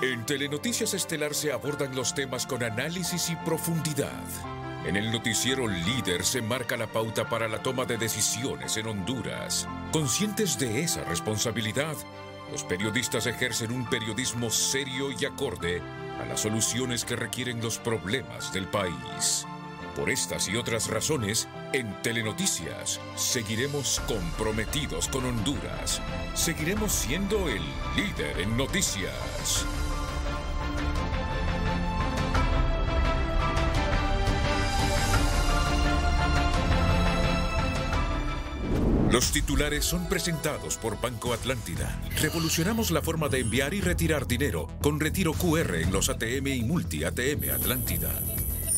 En Telenoticias Estelar se abordan los temas con análisis y profundidad. En el noticiero líder se marca la pauta para la toma de decisiones en Honduras. Conscientes de esa responsabilidad, los periodistas ejercen un periodismo serio y acorde a las soluciones que requieren los problemas del país. Por estas y otras razones, en Telenoticias seguiremos comprometidos con Honduras. Seguiremos siendo el líder en noticias. Los titulares son presentados por Banco Atlántida. Revolucionamos la forma de enviar y retirar dinero con retiro QR en los ATM y multi-ATM Atlántida.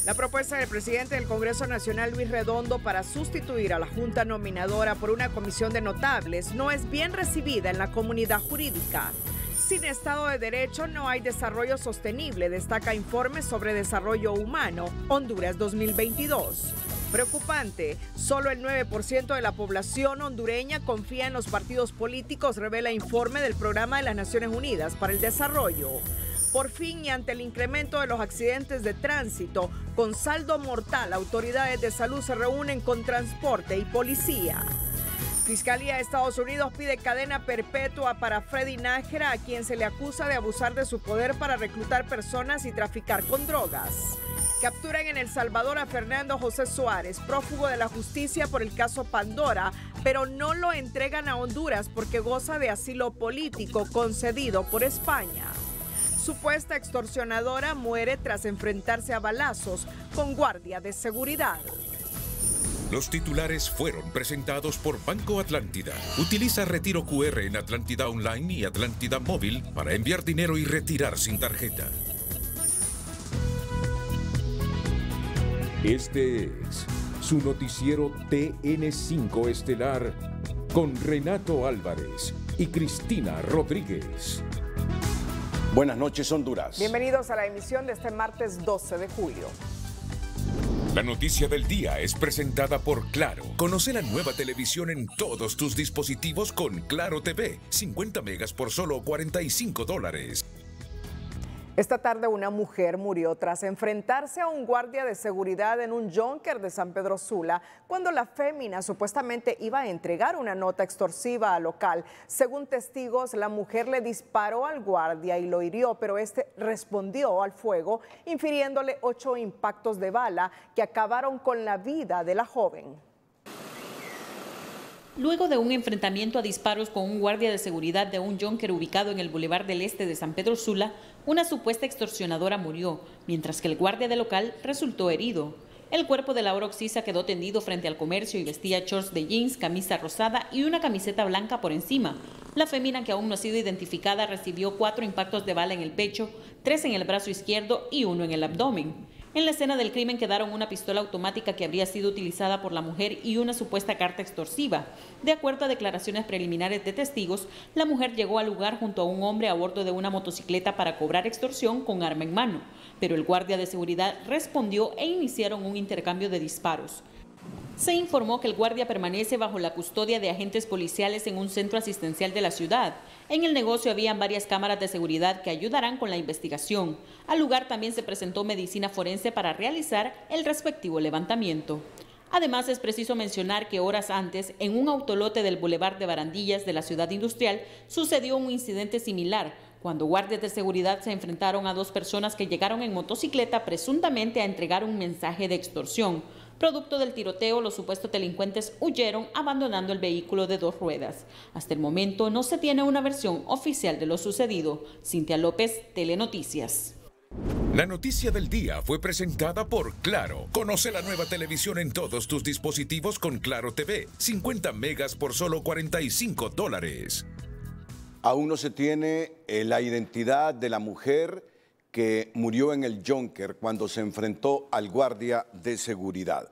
La propuesta del presidente del Congreso Nacional, Luis Redondo, para sustituir a la Junta Nominadora por una comisión de notables no es bien recibida en la comunidad jurídica. Sin Estado de Derecho no hay desarrollo sostenible, destaca informe sobre desarrollo humano Honduras 2022. Preocupante, solo el 9% de la población hondureña confía en los partidos políticos, revela informe del Programa de las Naciones Unidas para el Desarrollo. Por fin y ante el incremento de los accidentes de tránsito con saldo mortal, autoridades de salud se reúnen con transporte y policía. Fiscalía de Estados Unidos pide cadena perpetua para Freddy Nájera, a quien se le acusa de abusar de su poder para reclutar personas y traficar con drogas. Capturan en El Salvador a Fernando José Suárez, prófugo de la justicia por el caso Pandora, pero no lo entregan a Honduras porque goza de asilo político concedido por España. Supuesta extorsionadora muere tras enfrentarse a balazos con guardia de seguridad. Los titulares fueron presentados por Banco Atlántida. Utiliza Retiro QR en Atlántida Online y Atlántida Móvil para enviar dinero y retirar sin tarjeta. Este es su noticiero TN5 Estelar con Renato Álvarez y Cristina Rodríguez. Buenas noches, Honduras. Bienvenidos a la emisión de este martes 12 de julio. La noticia del día es presentada por Claro. Conoce la nueva televisión en todos tus dispositivos con Claro TV. 50 megas por solo 45 dólares. Esta tarde una mujer murió tras enfrentarse a un guardia de seguridad en un Junker de San Pedro Sula cuando la fémina supuestamente iba a entregar una nota extorsiva al local. Según testigos, la mujer le disparó al guardia y lo hirió, pero este respondió al fuego, infiriéndole ocho impactos de bala que acabaron con la vida de la joven. Luego de un enfrentamiento a disparos con un guardia de seguridad de un Junker ubicado en el Boulevard del Este de San Pedro Sula, una supuesta extorsionadora murió, mientras que el guardia de local resultó herido. El cuerpo de la Oxisa quedó tendido frente al comercio y vestía shorts de jeans, camisa rosada y una camiseta blanca por encima. La femina, que aún no ha sido identificada, recibió cuatro impactos de bala en el pecho, tres en el brazo izquierdo y uno en el abdomen. En la escena del crimen quedaron una pistola automática que habría sido utilizada por la mujer y una supuesta carta extorsiva. De acuerdo a declaraciones preliminares de testigos, la mujer llegó al lugar junto a un hombre a bordo de una motocicleta para cobrar extorsión con arma en mano, pero el guardia de seguridad respondió e iniciaron un intercambio de disparos. Se informó que el guardia permanece bajo la custodia de agentes policiales en un centro asistencial de la ciudad. En el negocio habían varias cámaras de seguridad que ayudarán con la investigación. Al lugar también se presentó medicina forense para realizar el respectivo levantamiento. Además, es preciso mencionar que horas antes, en un autolote del Boulevard de Barandillas de la ciudad industrial, sucedió un incidente similar, cuando guardias de seguridad se enfrentaron a dos personas que llegaron en motocicleta presuntamente a entregar un mensaje de extorsión. Producto del tiroteo, los supuestos delincuentes huyeron abandonando el vehículo de dos ruedas. Hasta el momento no se tiene una versión oficial de lo sucedido. Cintia López, Telenoticias. La noticia del día fue presentada por Claro. Conoce la nueva televisión en todos tus dispositivos con Claro TV. 50 megas por solo 45 dólares. Aún no se tiene eh, la identidad de la mujer que murió en el Jonker cuando se enfrentó al guardia de seguridad.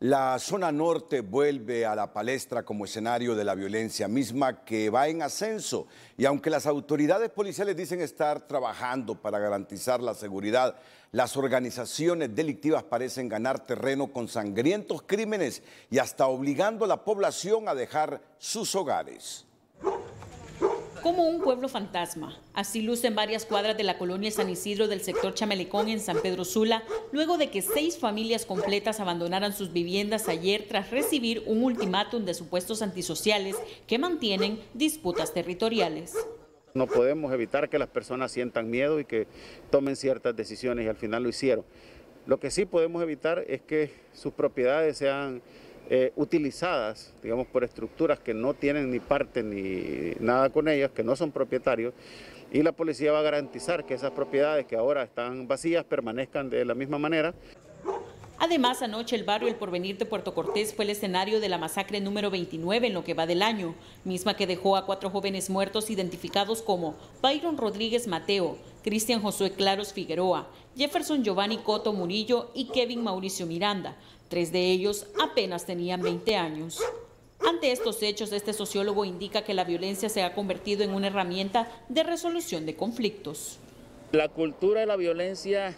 La zona norte vuelve a la palestra como escenario de la violencia misma que va en ascenso y aunque las autoridades policiales dicen estar trabajando para garantizar la seguridad, las organizaciones delictivas parecen ganar terreno con sangrientos crímenes y hasta obligando a la población a dejar sus hogares como un pueblo fantasma. Así lucen varias cuadras de la colonia San Isidro del sector Chamelecón en San Pedro Sula, luego de que seis familias completas abandonaran sus viviendas ayer tras recibir un ultimátum de supuestos antisociales que mantienen disputas territoriales. No podemos evitar que las personas sientan miedo y que tomen ciertas decisiones y al final lo hicieron. Lo que sí podemos evitar es que sus propiedades sean eh, utilizadas, digamos, por estructuras que no tienen ni parte ni nada con ellas, que no son propietarios, y la policía va a garantizar que esas propiedades que ahora están vacías permanezcan de la misma manera. Además, anoche el barrio El Porvenir de Puerto Cortés fue el escenario de la masacre número 29 en lo que va del año, misma que dejó a cuatro jóvenes muertos identificados como Byron Rodríguez Mateo, Cristian Josué Claros Figueroa, Jefferson Giovanni Coto Murillo y Kevin Mauricio Miranda, Tres de ellos apenas tenían 20 años. Ante estos hechos, este sociólogo indica que la violencia se ha convertido en una herramienta de resolución de conflictos. La cultura de la violencia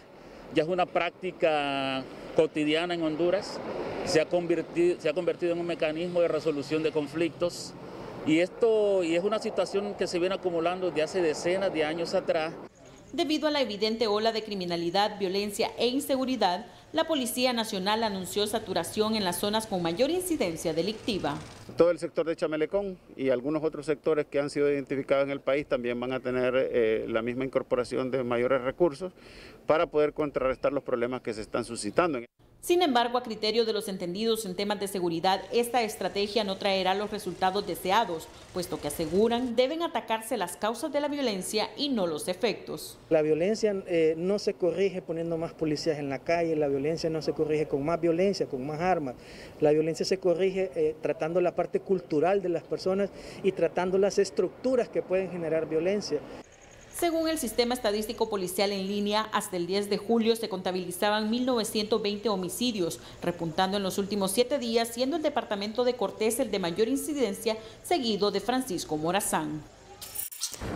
ya es una práctica cotidiana en Honduras, se ha convertido, en un mecanismo de resolución de conflictos y esto y es una situación que se viene acumulando desde hace decenas de años atrás. Debido a la evidente ola de criminalidad, violencia e inseguridad, la Policía Nacional anunció saturación en las zonas con mayor incidencia delictiva. Todo el sector de Chamelecón y algunos otros sectores que han sido identificados en el país también van a tener eh, la misma incorporación de mayores recursos para poder contrarrestar los problemas que se están suscitando. Sin embargo, a criterio de los entendidos en temas de seguridad, esta estrategia no traerá los resultados deseados, puesto que aseguran deben atacarse las causas de la violencia y no los efectos. La violencia eh, no se corrige poniendo más policías en la calle, la violencia no se corrige con más violencia, con más armas. La violencia se corrige eh, tratando la parte cultural de las personas y tratando las estructuras que pueden generar violencia. Según el Sistema Estadístico Policial en línea, hasta el 10 de julio se contabilizaban 1.920 homicidios, repuntando en los últimos siete días, siendo el departamento de Cortés el de mayor incidencia, seguido de Francisco Morazán.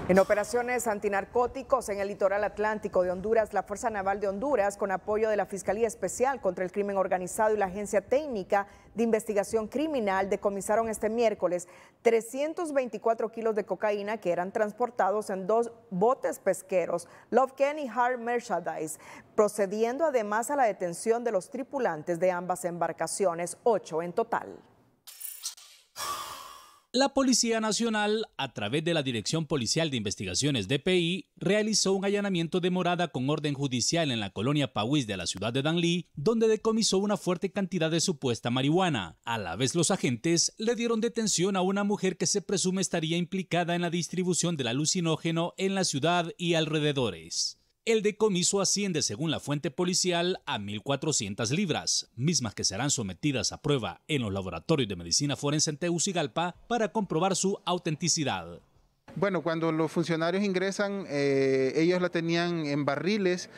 En operaciones antinarcóticos en el litoral atlántico de Honduras, la Fuerza Naval de Honduras, con apoyo de la Fiscalía Especial contra el Crimen Organizado y la Agencia Técnica de Investigación Criminal, decomisaron este miércoles 324 kilos de cocaína que eran transportados en dos botes pesqueros, Love Kenny y Hard Merchandise, procediendo además a la detención de los tripulantes de ambas embarcaciones, ocho en total. La Policía Nacional, a través de la Dirección Policial de Investigaciones DPI, realizó un allanamiento de morada con orden judicial en la colonia Pauís de la ciudad de Danlí, donde decomisó una fuerte cantidad de supuesta marihuana. A la vez, los agentes le dieron detención a una mujer que se presume estaría implicada en la distribución del alucinógeno en la ciudad y alrededores el decomiso asciende, según la fuente policial, a 1.400 libras, mismas que serán sometidas a prueba en los laboratorios de medicina forense en Tegucigalpa para comprobar su autenticidad. Bueno, cuando los funcionarios ingresan, eh, ellos la tenían en barriles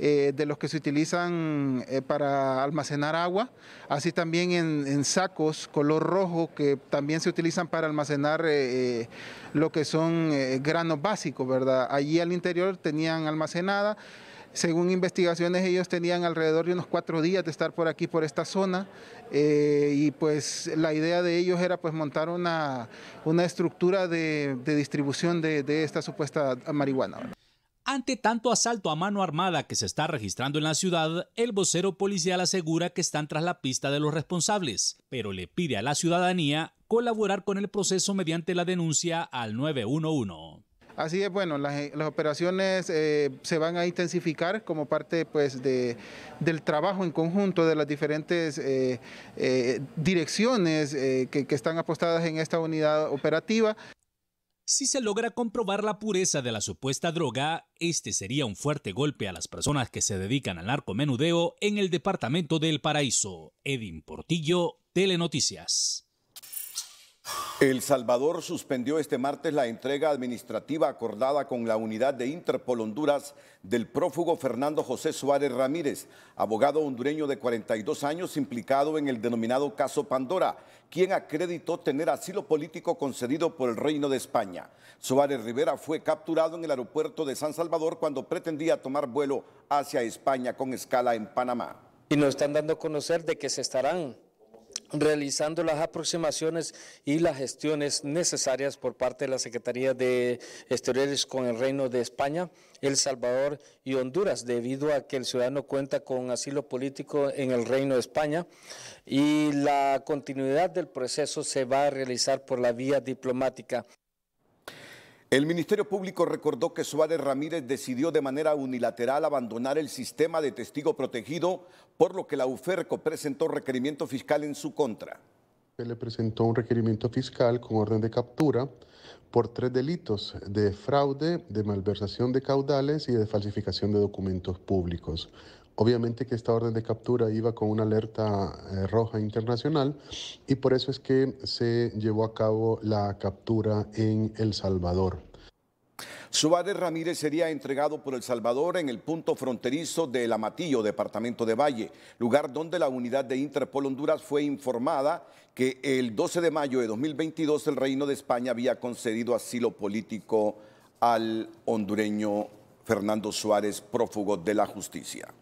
eh, de los que se utilizan eh, para almacenar agua, así también en, en, sacos color rojo que también se utilizan para almacenar lo que son granos básicos, ¿verdad? Allí al interior tenían almacenada según investigaciones, ellos tenían alrededor de unos cuatro días de estar por aquí, por esta zona, eh, y pues la idea de ellos era pues montar una, estructura de, distribución de, de esta supuesta marihuana. Ante tanto asalto a mano armada que se está registrando en la ciudad, el vocero policial asegura que están tras la pista de los responsables, pero le pide a la ciudadanía colaborar con el proceso mediante la denuncia al 911. Así es, bueno, las, eh, operaciones eh, se van a intensificar como parte pues, del trabajo en conjunto de las diferentes eh, direcciones que, están apostadas en esta unidad operativa. Si se logra comprobar la pureza de la supuesta droga, este sería un fuerte golpe a las personas que se dedican al narcomenudeo en el departamento del Paraíso. Edin Portillo, Telenoticias. El Salvador suspendió este martes la entrega administrativa acordada con la unidad de Interpol Honduras del prófugo Fernando José Suárez Ramírez, abogado hondureño de 42 años implicado en el denominado caso Pandora, quien acreditó tener asilo político concedido por el Reino de España. Suárez Rivera fue capturado en el aeropuerto de San Salvador cuando pretendía tomar vuelo hacia España con escala en Panamá. Y nos están dando a conocer de que se estarán realizando las aproximaciones y las gestiones necesarias por parte de la Secretaría de Exteriores con el Reino de España, El Salvador y Honduras, debido a que el ciudadano cuenta con asilo político en el Reino de España y la continuidad del proceso se va a realizar por la vía diplomática. El Ministerio Público recordó que Suárez Ramírez decidió de manera unilateral abandonar el sistema de testigo protegido, por lo que la UFERCO presentó requerimiento fiscal en su contra. Se le presentó un requerimiento fiscal con orden de captura por tres delitos de fraude, de malversación de caudales y de falsificación de documentos públicos. Obviamente que esta orden de captura iba con una alerta eh, roja internacional y por eso es que se llevó a cabo la captura en El Salvador. Suárez Ramírez sería entregado por El Salvador en el punto fronterizo El Amatillo, departamento de Valle, lugar donde la unidad de Interpol Honduras fue informada que el 12 de mayo de 2022 el Reino de España había concedido asilo político al hondureño Fernando Suárez, prófugo de la justicia.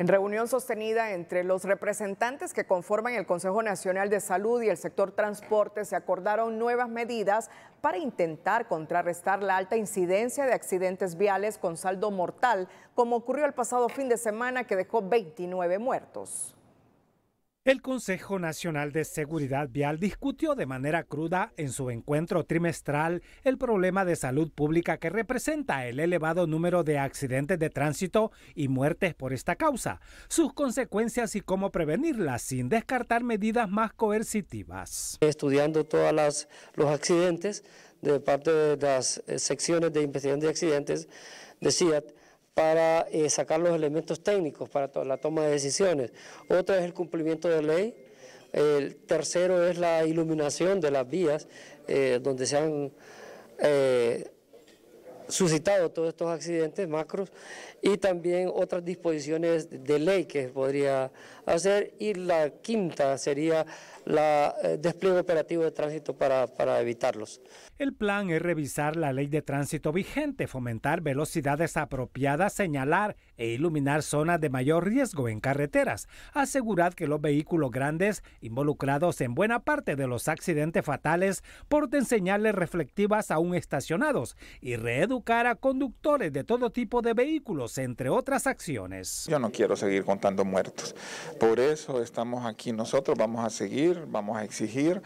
En reunión sostenida entre los representantes que conforman el Consejo Nacional de Salud y el sector transporte, se acordaron nuevas medidas para intentar contrarrestar la alta incidencia de accidentes viales con saldo mortal, como ocurrió el pasado fin de semana que dejó 29 muertos. El Consejo Nacional de Seguridad Vial discutió de manera cruda en su encuentro trimestral el problema de salud pública que representa el elevado número de accidentes de tránsito y muertes por esta causa, sus consecuencias y cómo prevenirlas sin descartar medidas más coercitivas. Estudiando todos los accidentes de parte de las eh, secciones de investigación de accidentes decía. CIAT, para eh, sacar los elementos técnicos para la toma de decisiones. Otra es el cumplimiento de ley. El tercero es la iluminación de las vías eh, donde se han eh, suscitado todos estos accidentes macros y también otras disposiciones de ley que podría hacer. Y la quinta sería la, el eh, despliegue operativo de tránsito para, para evitarlos. El plan es revisar la ley de tránsito vigente, fomentar velocidades apropiadas, señalar e iluminar zonas de mayor riesgo en carreteras, asegurar que los vehículos grandes involucrados en buena parte de los accidentes fatales porten señales reflectivas aún estacionados y reeducar a conductores de todo tipo de vehículos, entre otras acciones. Yo no quiero seguir contando muertos. Por eso estamos aquí nosotros, vamos a seguir vamos a exigir.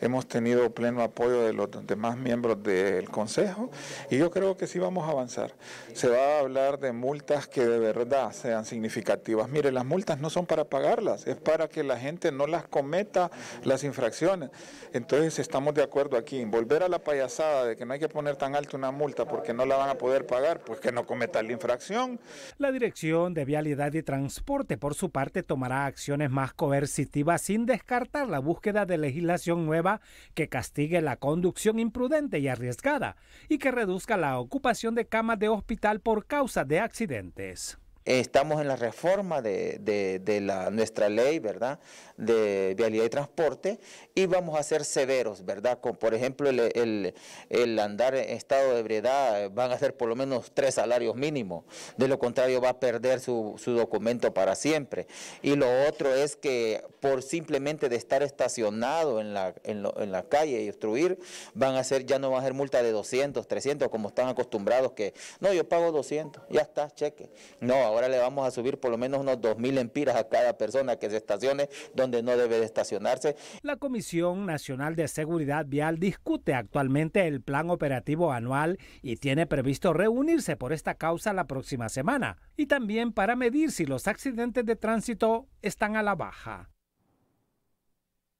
Hemos tenido pleno apoyo de los demás miembros del Consejo y yo creo que sí vamos a avanzar. Se va a hablar de multas que de verdad sean significativas. Mire, las multas no son para pagarlas, es para que la gente no las cometa las infracciones. Entonces estamos de acuerdo aquí. en Volver a la payasada de que no hay que poner tan alto una multa porque no la van a poder pagar, pues que no cometa la infracción. La Dirección de Vialidad y Transporte, por su parte, tomará acciones más coercitivas sin descartar la búsqueda de legislación nueva que castigue la conducción imprudente y arriesgada y que reduzca la ocupación de camas de hospital por causa de accidentes estamos en la reforma de, la, nuestra ley, ¿verdad?, de vialidad y transporte, y vamos a ser severos, ¿verdad?, con, por ejemplo, el, andar en estado de ebriedad, eh, van a ser por lo menos tres salarios mínimos, de lo contrario va a perder su, documento para siempre. Y lo otro es que por simplemente de estar estacionado en la, en, en la calle y obstruir, van a ser, ya no van a ser multa de 200, 300, como están acostumbrados que, no, yo pago 200, ya está, cheque. No, ahora le vamos a subir por lo menos unos 2.000 empiras a cada persona que se estacione donde no debe de estacionarse. La Comisión Nacional de Seguridad Vial discute actualmente el plan operativo anual y tiene previsto reunirse por esta causa la próxima semana y también para medir si los accidentes de tránsito están a la baja.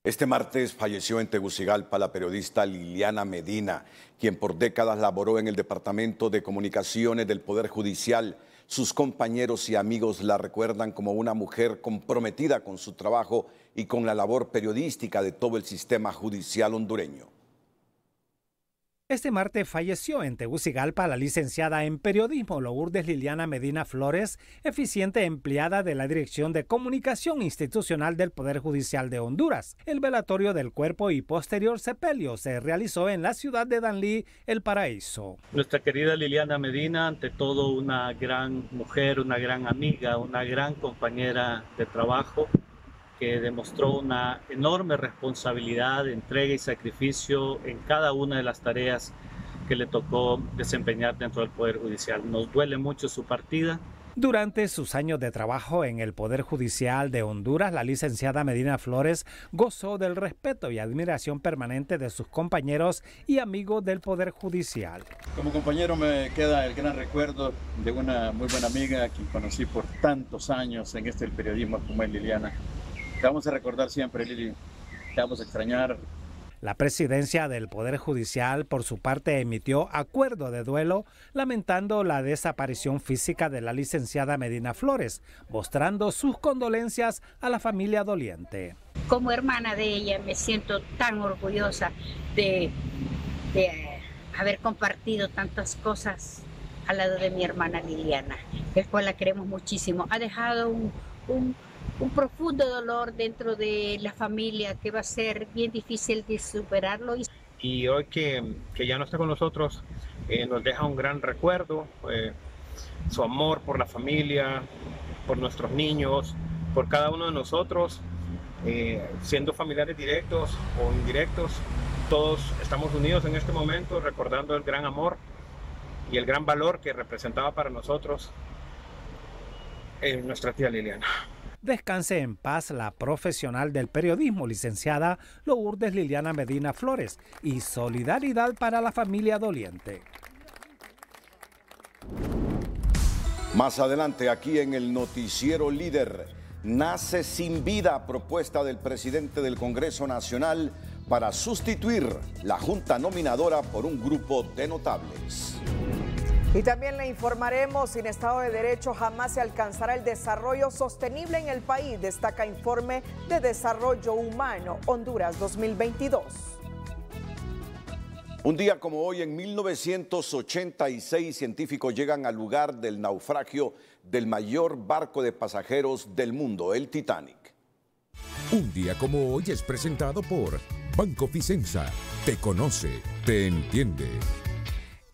Este martes falleció en Tegucigalpa la periodista Liliana Medina, quien por décadas laboró en el Departamento de Comunicaciones del Poder Judicial sus compañeros y amigos la recuerdan como una mujer comprometida con su trabajo y con la labor periodística de todo el sistema judicial hondureño. Este martes falleció en Tegucigalpa la licenciada en periodismo Lourdes Liliana Medina Flores, eficiente empleada de la Dirección de Comunicación Institucional del Poder Judicial de Honduras. El velatorio del cuerpo y posterior sepelio se realizó en la ciudad de Danlí, El Paraíso. Nuestra querida Liliana Medina, ante todo una gran mujer, una gran amiga, una gran compañera de trabajo, que demostró una enorme responsabilidad, entrega y sacrificio en cada una de las tareas que le tocó desempeñar dentro del Poder Judicial. Nos duele mucho su partida. Durante sus años de trabajo en el Poder Judicial de Honduras, la licenciada Medina Flores gozó del respeto y admiración permanente de sus compañeros y amigos del Poder Judicial. Como compañero me queda el gran recuerdo de una muy buena amiga que conocí por tantos años en este periodismo como es Liliana vamos a recordar siempre, Lili. Te vamos a extrañar. La presidencia del Poder Judicial, por su parte, emitió acuerdo de duelo lamentando la desaparición física de la licenciada Medina Flores, mostrando sus condolencias a la familia doliente. Como hermana de ella me siento tan orgullosa de, haber compartido tantas cosas al lado de mi hermana Liliana, cual la queremos muchísimo. Ha dejado un un profundo dolor dentro de la familia que va a ser bien difícil de superarlo. Y hoy que, ya no está con nosotros, eh, nos deja un gran recuerdo, eh, su amor por la familia, por nuestros niños, por cada uno de nosotros, eh, siendo familiares directos o indirectos, todos estamos unidos en este momento recordando el gran amor y el gran valor que representaba para nosotros nuestra tía Liliana. Descanse en paz la profesional del periodismo, licenciada Lourdes Liliana Medina Flores, y solidaridad para la familia doliente. Más adelante, aquí en el noticiero líder, nace sin vida propuesta del presidente del Congreso Nacional para sustituir la Junta Nominadora por un grupo de notables. Y también le informaremos, sin Estado de Derecho jamás se alcanzará el desarrollo sostenible en el país, destaca informe de Desarrollo Humano Honduras 2022. Un día como hoy, en 1986, científicos llegan al lugar del naufragio del mayor barco de pasajeros del mundo, el Titanic. Un día como hoy es presentado por Banco Ficenza. Te conoce, te entiende.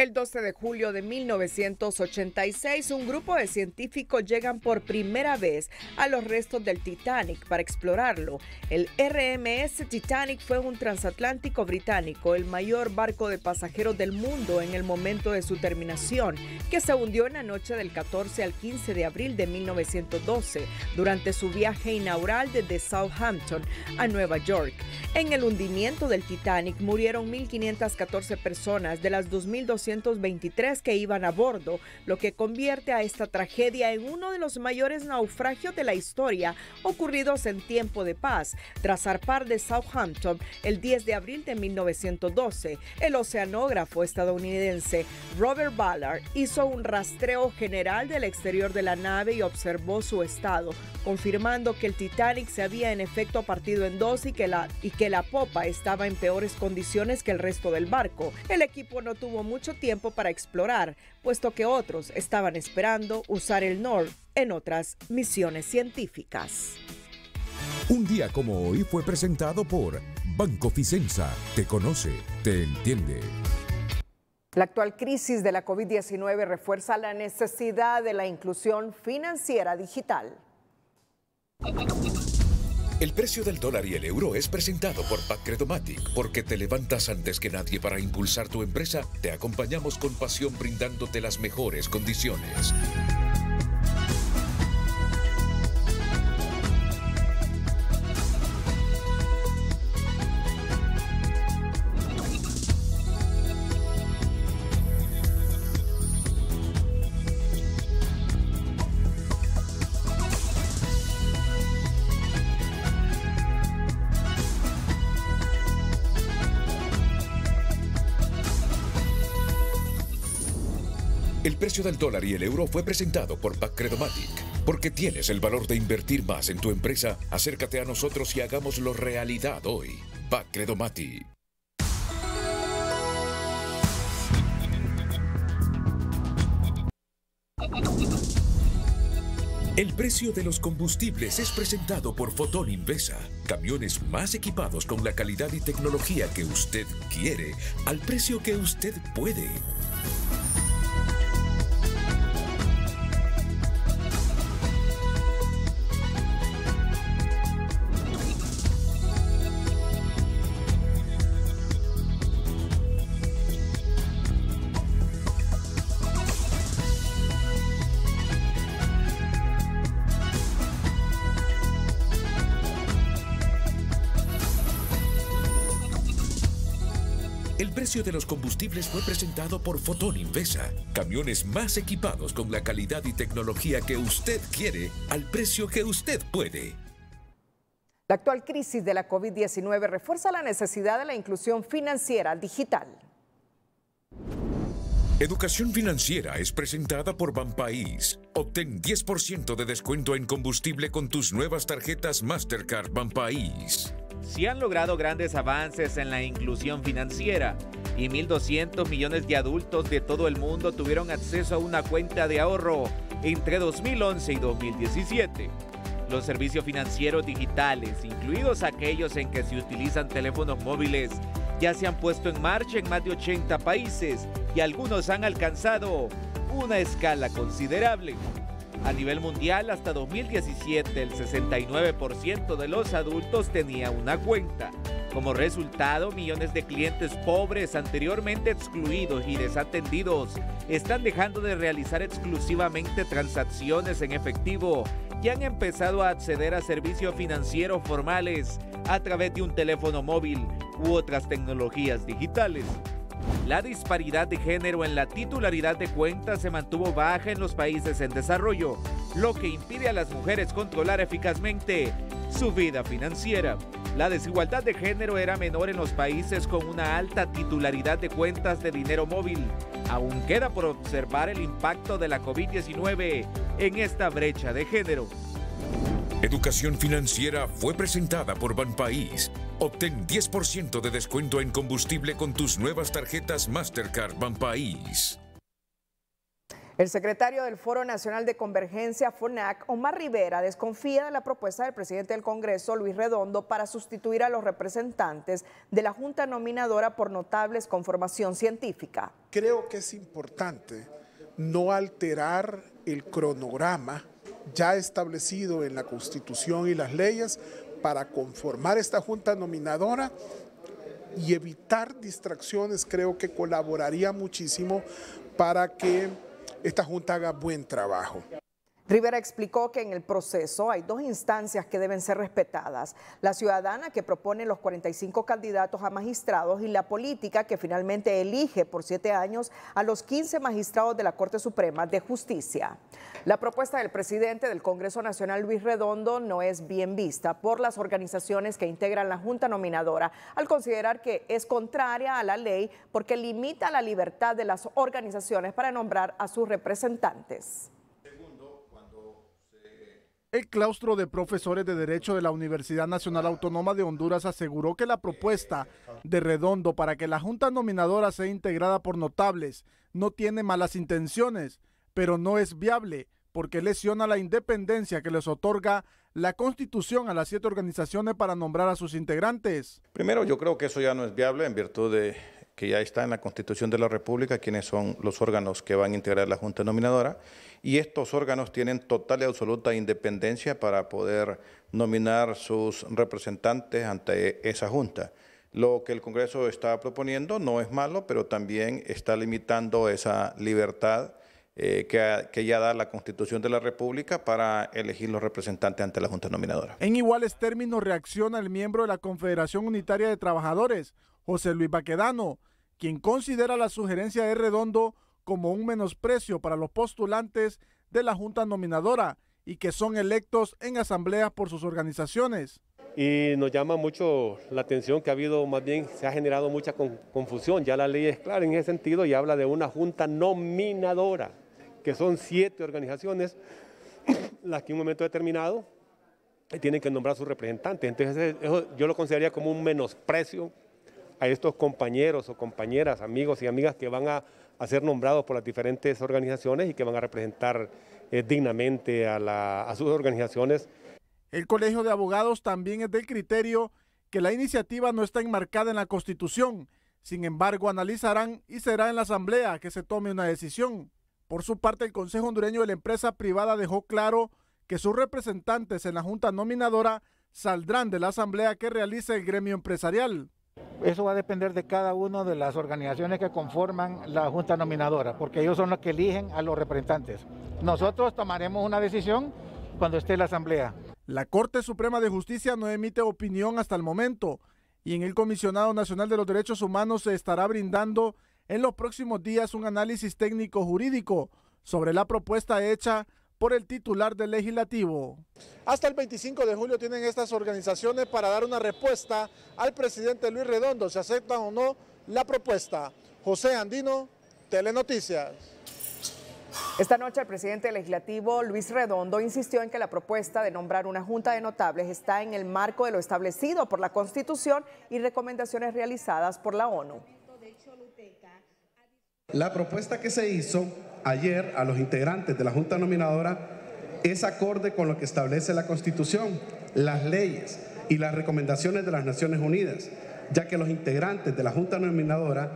El 12 de julio de 1986, un grupo de científicos llegan por primera vez a los restos del Titanic para explorarlo. El RMS Titanic fue un transatlántico británico, el mayor barco de pasajeros del mundo en el momento de su terminación, que se hundió en la noche del 14 al 15 de abril de 1912 durante su viaje inaugural desde Southampton a Nueva York. En el hundimiento del Titanic murieron 1.514 personas de las 2.200 que iban a bordo, lo que convierte a esta tragedia en uno de los mayores naufragios de la historia ocurridos en tiempo de paz, tras zarpar de Southampton el 10 de abril de 1912. El oceanógrafo estadounidense Robert Ballard hizo un rastreo general del exterior de la nave y observó su estado, confirmando que el Titanic se había en efecto partido en dos y que la, y que la popa estaba en peores condiciones que el resto del barco. El equipo no tuvo mucho tiempo para explorar, puesto que otros estaban esperando usar el NOR en otras misiones científicas. Un día como hoy fue presentado por Banco Ficenza. Te conoce, te entiende. La actual crisis de la COVID-19 refuerza la necesidad de la inclusión financiera digital. El precio del dólar y el euro es presentado por Pacredomatic, porque te levantas antes que nadie para impulsar tu empresa, te acompañamos con pasión brindándote las mejores condiciones. El precio del dólar y el euro fue presentado por Pacredomatic. Porque tienes el valor de invertir más en tu empresa, acércate a nosotros y hagámoslo realidad hoy. Pacredomatic. El precio de los combustibles es presentado por Fotón Invesa, camiones más equipados con la calidad y tecnología que usted quiere al precio que usted puede. precio de los combustibles fue presentado por Fotón Invesa. Camiones más equipados con la calidad y tecnología que usted quiere al precio que usted puede. La actual crisis de la COVID-19 refuerza la necesidad de la inclusión financiera digital. Educación financiera es presentada por Banpaís. Obtén 10% de descuento en combustible con tus nuevas tarjetas Mastercard Banpaís se han logrado grandes avances en la inclusión financiera y 1.200 millones de adultos de todo el mundo tuvieron acceso a una cuenta de ahorro entre 2011 y 2017. Los servicios financieros digitales, incluidos aquellos en que se utilizan teléfonos móviles, ya se han puesto en marcha en más de 80 países y algunos han alcanzado una escala considerable. A nivel mundial, hasta 2017, el 69% de los adultos tenía una cuenta. Como resultado, millones de clientes pobres anteriormente excluidos y desatendidos están dejando de realizar exclusivamente transacciones en efectivo y han empezado a acceder a servicios financieros formales a través de un teléfono móvil u otras tecnologías digitales. La disparidad de género en la titularidad de cuentas se mantuvo baja en los países en desarrollo, lo que impide a las mujeres controlar eficazmente su vida financiera. La desigualdad de género era menor en los países con una alta titularidad de cuentas de dinero móvil. Aún queda por observar el impacto de la COVID-19 en esta brecha de género. Educación financiera fue presentada por Banpaís Obtén 10% de descuento en combustible con tus nuevas tarjetas Mastercard Banpaís. El secretario del Foro Nacional de Convergencia, FONAC, Omar Rivera, desconfía de la propuesta del presidente del Congreso, Luis Redondo, para sustituir a los representantes de la Junta Nominadora por notables con formación científica. Creo que es importante no alterar el cronograma ya establecido en la Constitución y las leyes para conformar esta junta nominadora y evitar distracciones, creo que colaboraría muchísimo para que esta junta haga buen trabajo. Rivera explicó que en el proceso hay dos instancias que deben ser respetadas, la ciudadana que propone los 45 candidatos a magistrados y la política que finalmente elige por siete años a los 15 magistrados de la Corte Suprema de Justicia. La propuesta del presidente del Congreso Nacional, Luis Redondo, no es bien vista por las organizaciones que integran la Junta Nominadora, al considerar que es contraria a la ley porque limita la libertad de las organizaciones para nombrar a sus representantes. El claustro de profesores de Derecho de la Universidad Nacional Autónoma de Honduras aseguró que la propuesta de Redondo para que la Junta Nominadora sea integrada por notables no tiene malas intenciones, pero no es viable porque lesiona la independencia que les otorga la Constitución a las siete organizaciones para nombrar a sus integrantes. Primero, yo creo que eso ya no es viable en virtud de que ya está en la Constitución de la República, quienes son los órganos que van a integrar la Junta Nominadora. Y estos órganos tienen total y absoluta independencia para poder nominar sus representantes ante esa Junta. Lo que el Congreso está proponiendo no es malo, pero también está limitando esa libertad eh, que, ya da la Constitución de la República para elegir los representantes ante la Junta Nominadora. En iguales términos reacciona el miembro de la Confederación Unitaria de Trabajadores, José Luis Baquedano, quien considera la sugerencia de Redondo como un menosprecio para los postulantes de la Junta Nominadora y que son electos en asambleas por sus organizaciones. Y nos llama mucho la atención que ha habido, más bien se ha generado mucha confusión. Ya la ley es clara en ese sentido y habla de una junta nominadora, que son siete organizaciones las que en un momento determinado tienen que nombrar sus representantes. Entonces yo lo consideraría como un menosprecio a estos compañeros o compañeras, amigos y amigas que van a, ser nombrados por las diferentes organizaciones y que van a representar eh, dignamente a sus organizaciones. El Colegio de Abogados también es del criterio que la iniciativa no está enmarcada en la Constitución. Sin embargo, analizarán y será en la Asamblea que se tome una decisión. Por su parte, el Consejo Hondureño de la Empresa Privada dejó claro que sus representantes en la Junta Nominadora saldrán de la Asamblea que realice el gremio empresarial. Eso va a depender de cada una de las organizaciones que conforman la Junta Nominadora, porque ellos son los que eligen a los representantes. Nosotros tomaremos una decisión cuando esté la Asamblea. La Corte Suprema de Justicia no emite opinión hasta el momento y en el Comisionado Nacional de los Derechos Humanos se estará brindando en los próximos días un análisis técnico jurídico sobre la propuesta hecha por el titular del legislativo. Hasta el 25 de julio tienen estas organizaciones para dar una respuesta al presidente Luis Redondo, si aceptan o no la propuesta. José Andino, Telenoticias. Esta noche el presidente legislativo Luis Redondo insistió en que la propuesta de nombrar una junta de notables está en el marco de lo establecido por la Constitución y recomendaciones realizadas por la ONU. La propuesta que se hizo ayer a los integrantes de la Junta Nominadora es acorde con lo que establece la Constitución, las leyes y las recomendaciones de las Naciones Unidas, ya que los integrantes de la Junta Nominadora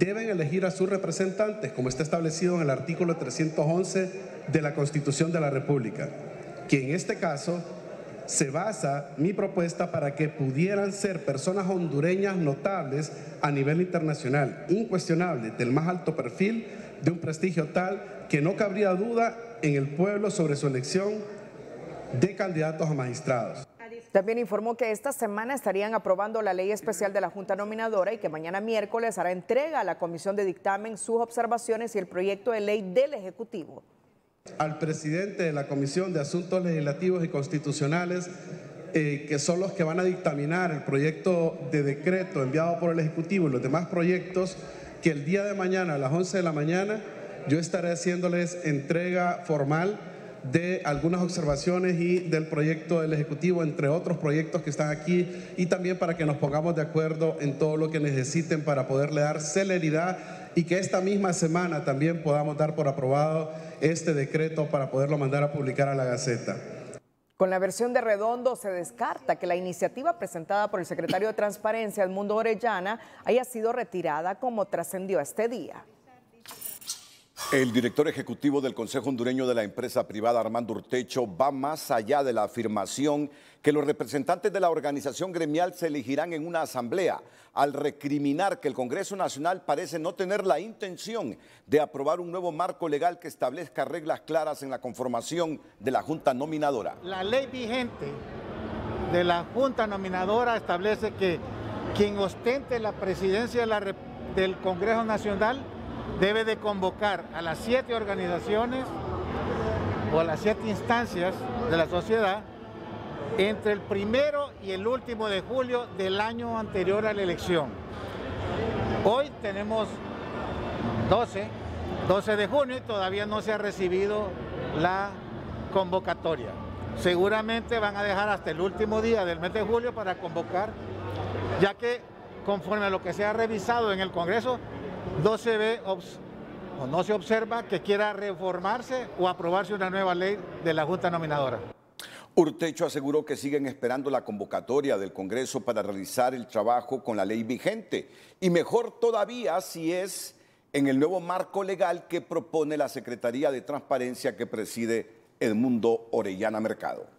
deben elegir a sus representantes, como está establecido en el artículo 311 de la Constitución de la República, que en este caso se basa mi propuesta para que pudieran ser personas hondureñas notables a nivel internacional, incuestionable del más alto perfil, de un prestigio tal que no cabría duda en el pueblo sobre su elección de candidatos a magistrados. También informó que esta semana estarían aprobando la ley especial de la Junta Nominadora y que mañana miércoles hará entrega a la Comisión de Dictamen sus observaciones y el proyecto de ley del Ejecutivo al presidente de la Comisión de Asuntos Legislativos y Constitucionales, eh, que son los que van a dictaminar el proyecto de decreto enviado por el Ejecutivo y los demás proyectos, que el día de mañana a las 11 de la mañana yo estaré haciéndoles entrega formal de algunas observaciones y del proyecto del Ejecutivo, entre otros proyectos que están aquí, y también para que nos pongamos de acuerdo en todo lo que necesiten para poderle dar celeridad y que esta misma semana también podamos dar por aprobado este decreto para poderlo mandar a publicar a la Gaceta. Con la versión de Redondo se descarta que la iniciativa presentada por el secretario de Transparencia, Edmundo Orellana, haya sido retirada como trascendió este día. El director ejecutivo del Consejo Hondureño de la empresa privada, Armando Urtecho, va más allá de la afirmación que los representantes de la organización gremial se elegirán en una asamblea, al recriminar que el Congreso Nacional parece no tener la intención de aprobar un nuevo marco legal que establezca reglas claras en la conformación de la Junta Nominadora. La ley vigente de la Junta Nominadora establece que quien ostente la presidencia del Congreso Nacional debe de convocar a las siete organizaciones o a las siete instancias de la sociedad entre el primero y el último de julio del año anterior a la elección. Hoy tenemos 12, 12 de junio y todavía no se ha recibido la convocatoria. Seguramente van a dejar hasta el último día del mes de julio para convocar, ya que conforme a lo que se ha revisado en el Congreso, no se ve o no se observa que quiera reformarse o aprobarse una nueva ley de la Junta Nominadora. Urtecho aseguró que siguen esperando la convocatoria del Congreso para realizar el trabajo con la ley vigente y mejor todavía si es en el nuevo marco legal que propone la Secretaría de Transparencia que preside Edmundo Orellana Mercado.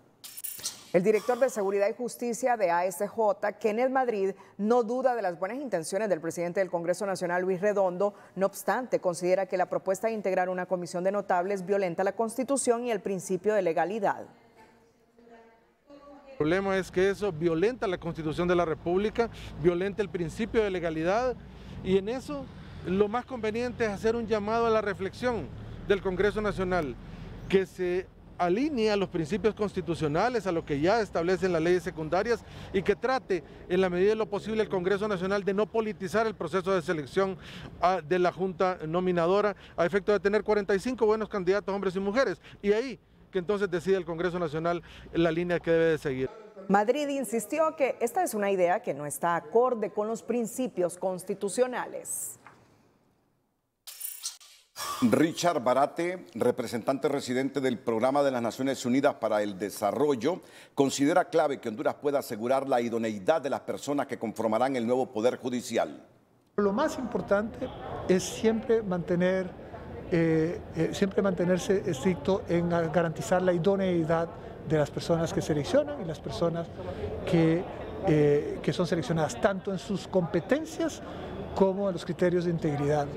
El director de Seguridad y Justicia de ASJ, Kenneth Madrid, no duda de las buenas intenciones del presidente del Congreso Nacional, Luis Redondo. No obstante, considera que la propuesta de integrar una comisión de notables violenta la Constitución y el principio de legalidad. El problema es que eso violenta la Constitución de la República, violenta el principio de legalidad y en eso lo más conveniente es hacer un llamado a la reflexión del Congreso Nacional, que se alinee a los principios constitucionales, a lo que ya establecen las leyes secundarias y que trate en la medida de lo posible el Congreso Nacional de no politizar el proceso de selección ah, de la Junta nominadora a efecto de tener 45 buenos candidatos, hombres y mujeres. Y ahí que entonces decide el Congreso Nacional la línea que debe de seguir. Madrid insistió que esta es una idea que no está acorde con los principios constitucionales. Richard Barate, representante residente del Programa de las Naciones Unidas para el Desarrollo, considera clave que Honduras pueda asegurar la idoneidad de las personas que conformarán el nuevo Poder Judicial. Lo más importante es siempre mantener, eh, eh, siempre mantenerse estricto en garantizar la idoneidad de las personas que seleccionan y las personas eh, que son seleccionadas, tanto en sus competencias como en los criterios de integridad.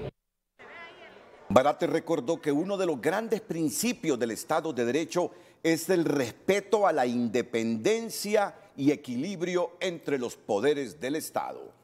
Barate recordó que uno de los grandes principios del Estado de Derecho es el respeto a la independencia y equilibrio entre los poderes del Estado.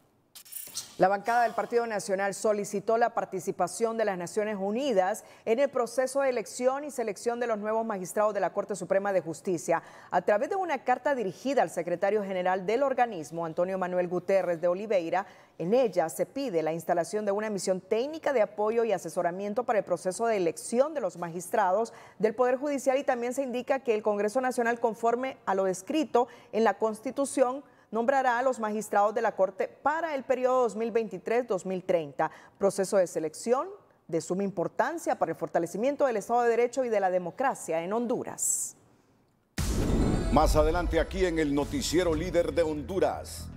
La bancada del Partido Nacional solicitó la participación de las Naciones Unidas en el proceso de elección y selección de los nuevos magistrados de la Corte Suprema de Justicia a través de una carta dirigida al secretario general del organismo, Antonio Manuel Guterres de Oliveira. En ella se pide la instalación de una misión técnica de apoyo y asesoramiento para el proceso de elección de los magistrados del Poder Judicial y también se indica que el Congreso Nacional, conforme a lo descrito en la Constitución, nombrará a los magistrados de la Corte para el periodo 2023-2030, proceso de selección de suma importancia para el fortalecimiento del Estado de Derecho y de la democracia en Honduras. Más adelante aquí en el noticiero líder de Honduras.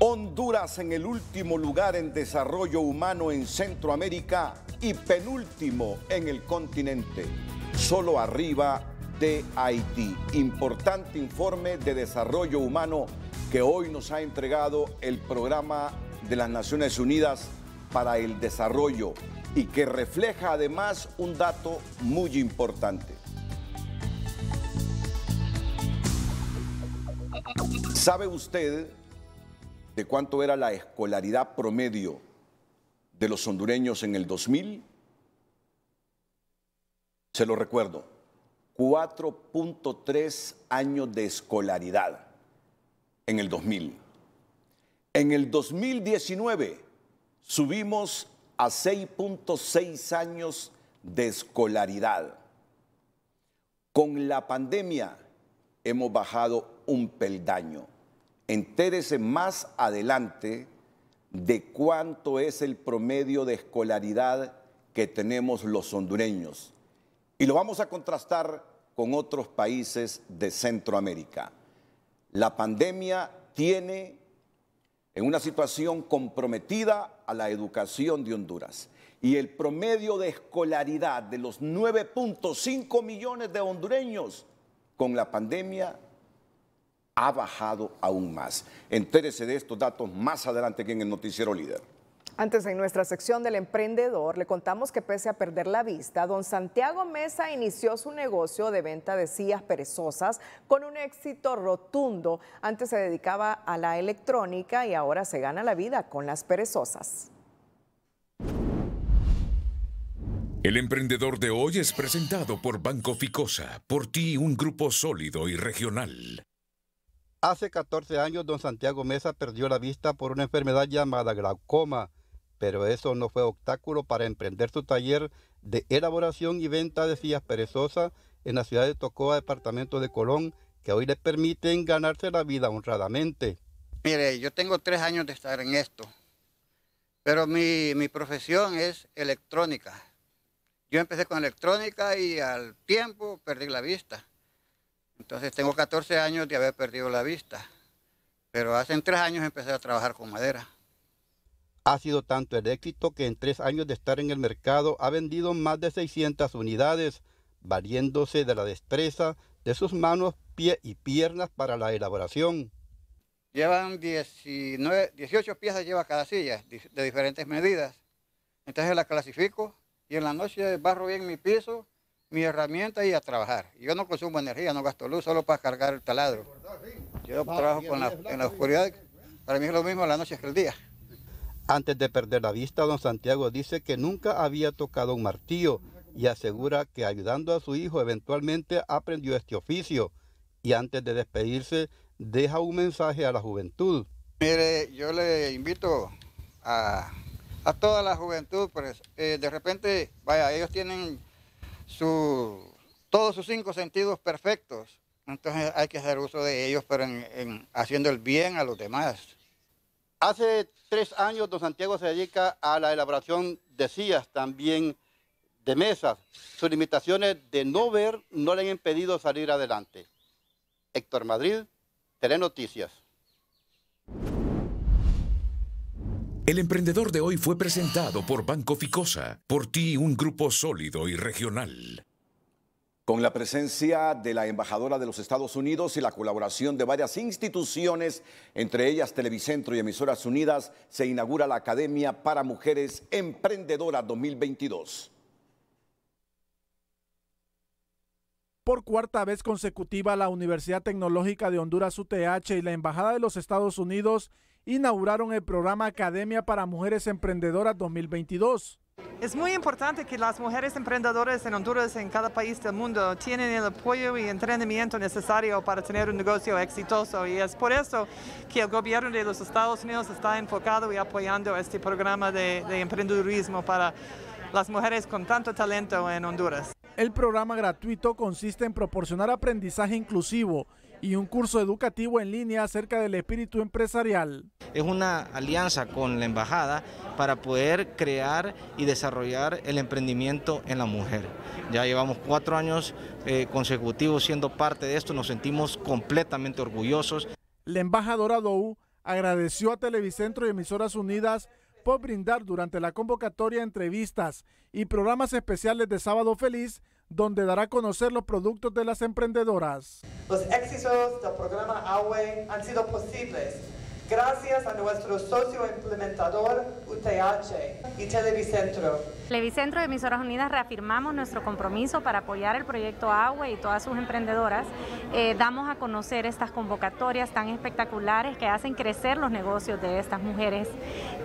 Honduras en el último lugar en desarrollo humano en Centroamérica y penúltimo en el continente, solo arriba de Haití. Importante informe de desarrollo humano que hoy nos ha entregado el programa de las Naciones Unidas para el Desarrollo y que refleja además un dato muy importante. ¿Sabe usted de cuánto era la escolaridad promedio de los hondureños en el 2000? Se lo recuerdo, 4.3 años de escolaridad en el 2000. En el 2019 subimos a 6.6 años de escolaridad. Con la pandemia hemos bajado un peldaño. Entérese más adelante de cuánto es el promedio de escolaridad que tenemos los hondureños. Y lo vamos a contrastar con otros países de Centroamérica. La pandemia tiene en una situación comprometida a la educación de Honduras. Y el promedio de escolaridad de los 9.5 millones de hondureños con la pandemia ha bajado aún más. Entérese de estos datos más adelante que en el Noticiero Líder. Antes, en nuestra sección del emprendedor, le contamos que pese a perder la vista, don Santiago Mesa inició su negocio de venta de sillas perezosas con un éxito rotundo. Antes se dedicaba a la electrónica y ahora se gana la vida con las perezosas. El emprendedor de hoy es presentado por Banco Ficosa, por ti un grupo sólido y regional. Hace 14 años, don Santiago Mesa perdió la vista por una enfermedad llamada glaucoma pero eso no fue obstáculo para emprender su taller de elaboración y venta de sillas perezosas en la ciudad de Tocoa, departamento de Colón, que hoy le permiten ganarse la vida honradamente. Mire, yo tengo tres años de estar en esto, pero mi, mi profesión es electrónica. Yo empecé con electrónica y al tiempo perdí la vista. Entonces tengo 14 años de haber perdido la vista, pero hace tres años empecé a trabajar con madera. Ha sido tanto el éxito que en tres años de estar en el mercado ha vendido más de 600 unidades, valiéndose de la destreza de sus manos, pie y piernas para la elaboración. Llevan 18 piezas lleva cada silla, de diferentes medidas. Entonces la clasifico y en la noche barro bien mi piso, mi herramienta y a trabajar. Yo no consumo energía, no gasto luz, solo para cargar el taladro. Yo trabajo en la oscuridad. Para mí es lo mismo la noche que el día. Antes de perder la vista, don Santiago dice que nunca había tocado un martillo y asegura que ayudando a su hijo eventualmente aprendió este oficio y antes de despedirse deja un mensaje a la juventud. Mire, yo le invito a, toda la juventud, pues eh, de repente, vaya, ellos tienen todos sus cinco sentidos perfectos, entonces hay que hacer uso de ellos, pero haciendo el bien a los demás. Hace tres años, don Santiago se dedica a la elaboración de sillas, también de mesas. Sus limitaciones de no ver no le han impedido salir adelante. Héctor Madrid, Telenoticias. El emprendedor de hoy fue presentado por Banco Ficosa, por ti un grupo sólido y regional. Con la presencia de la embajadora de los Estados Unidos y la colaboración de varias instituciones, entre ellas Televicentro y Emisoras Unidas, se inaugura la Academia para Mujeres Emprendedoras 2022. Por cuarta vez consecutiva, la Universidad Tecnológica de Honduras UTH y la Embajada de los Estados Unidos inauguraron el programa Academia para Mujeres Emprendedoras 2022 es muy importante que las mujeres emprendedoras en Honduras, en cada país del mundo, tienen el apoyo y entrenamiento necesario para tener un negocio exitoso y es por eso que el gobierno de los Estados Unidos está enfocado y apoyando este programa de, de emprendedurismo para las mujeres con tanto talento en Honduras. El programa gratuito consiste en proporcionar aprendizaje inclusivo y un curso educativo en línea acerca del espíritu empresarial. Es una alianza con la embajada para poder crear y desarrollar el emprendimiento en la mujer. Ya llevamos cuatro años eh, consecutivos siendo parte de esto, nos sentimos completamente orgullosos. La embajadora Dou agradeció a Televicentro y Emisoras Unidas brindar durante la convocatoria entrevistas y programas especiales de Sábado Feliz, donde dará a conocer los productos de las emprendedoras. Los éxitos del programa AWE han sido posibles gracias a nuestro socio implementador UTH y Televicentro. Televicentro de Emisoras Unidas reafirmamos nuestro compromiso para apoyar el proyecto Agua y todas sus emprendedoras. Eh, damos a conocer estas convocatorias tan espectaculares que hacen crecer los negocios de estas mujeres.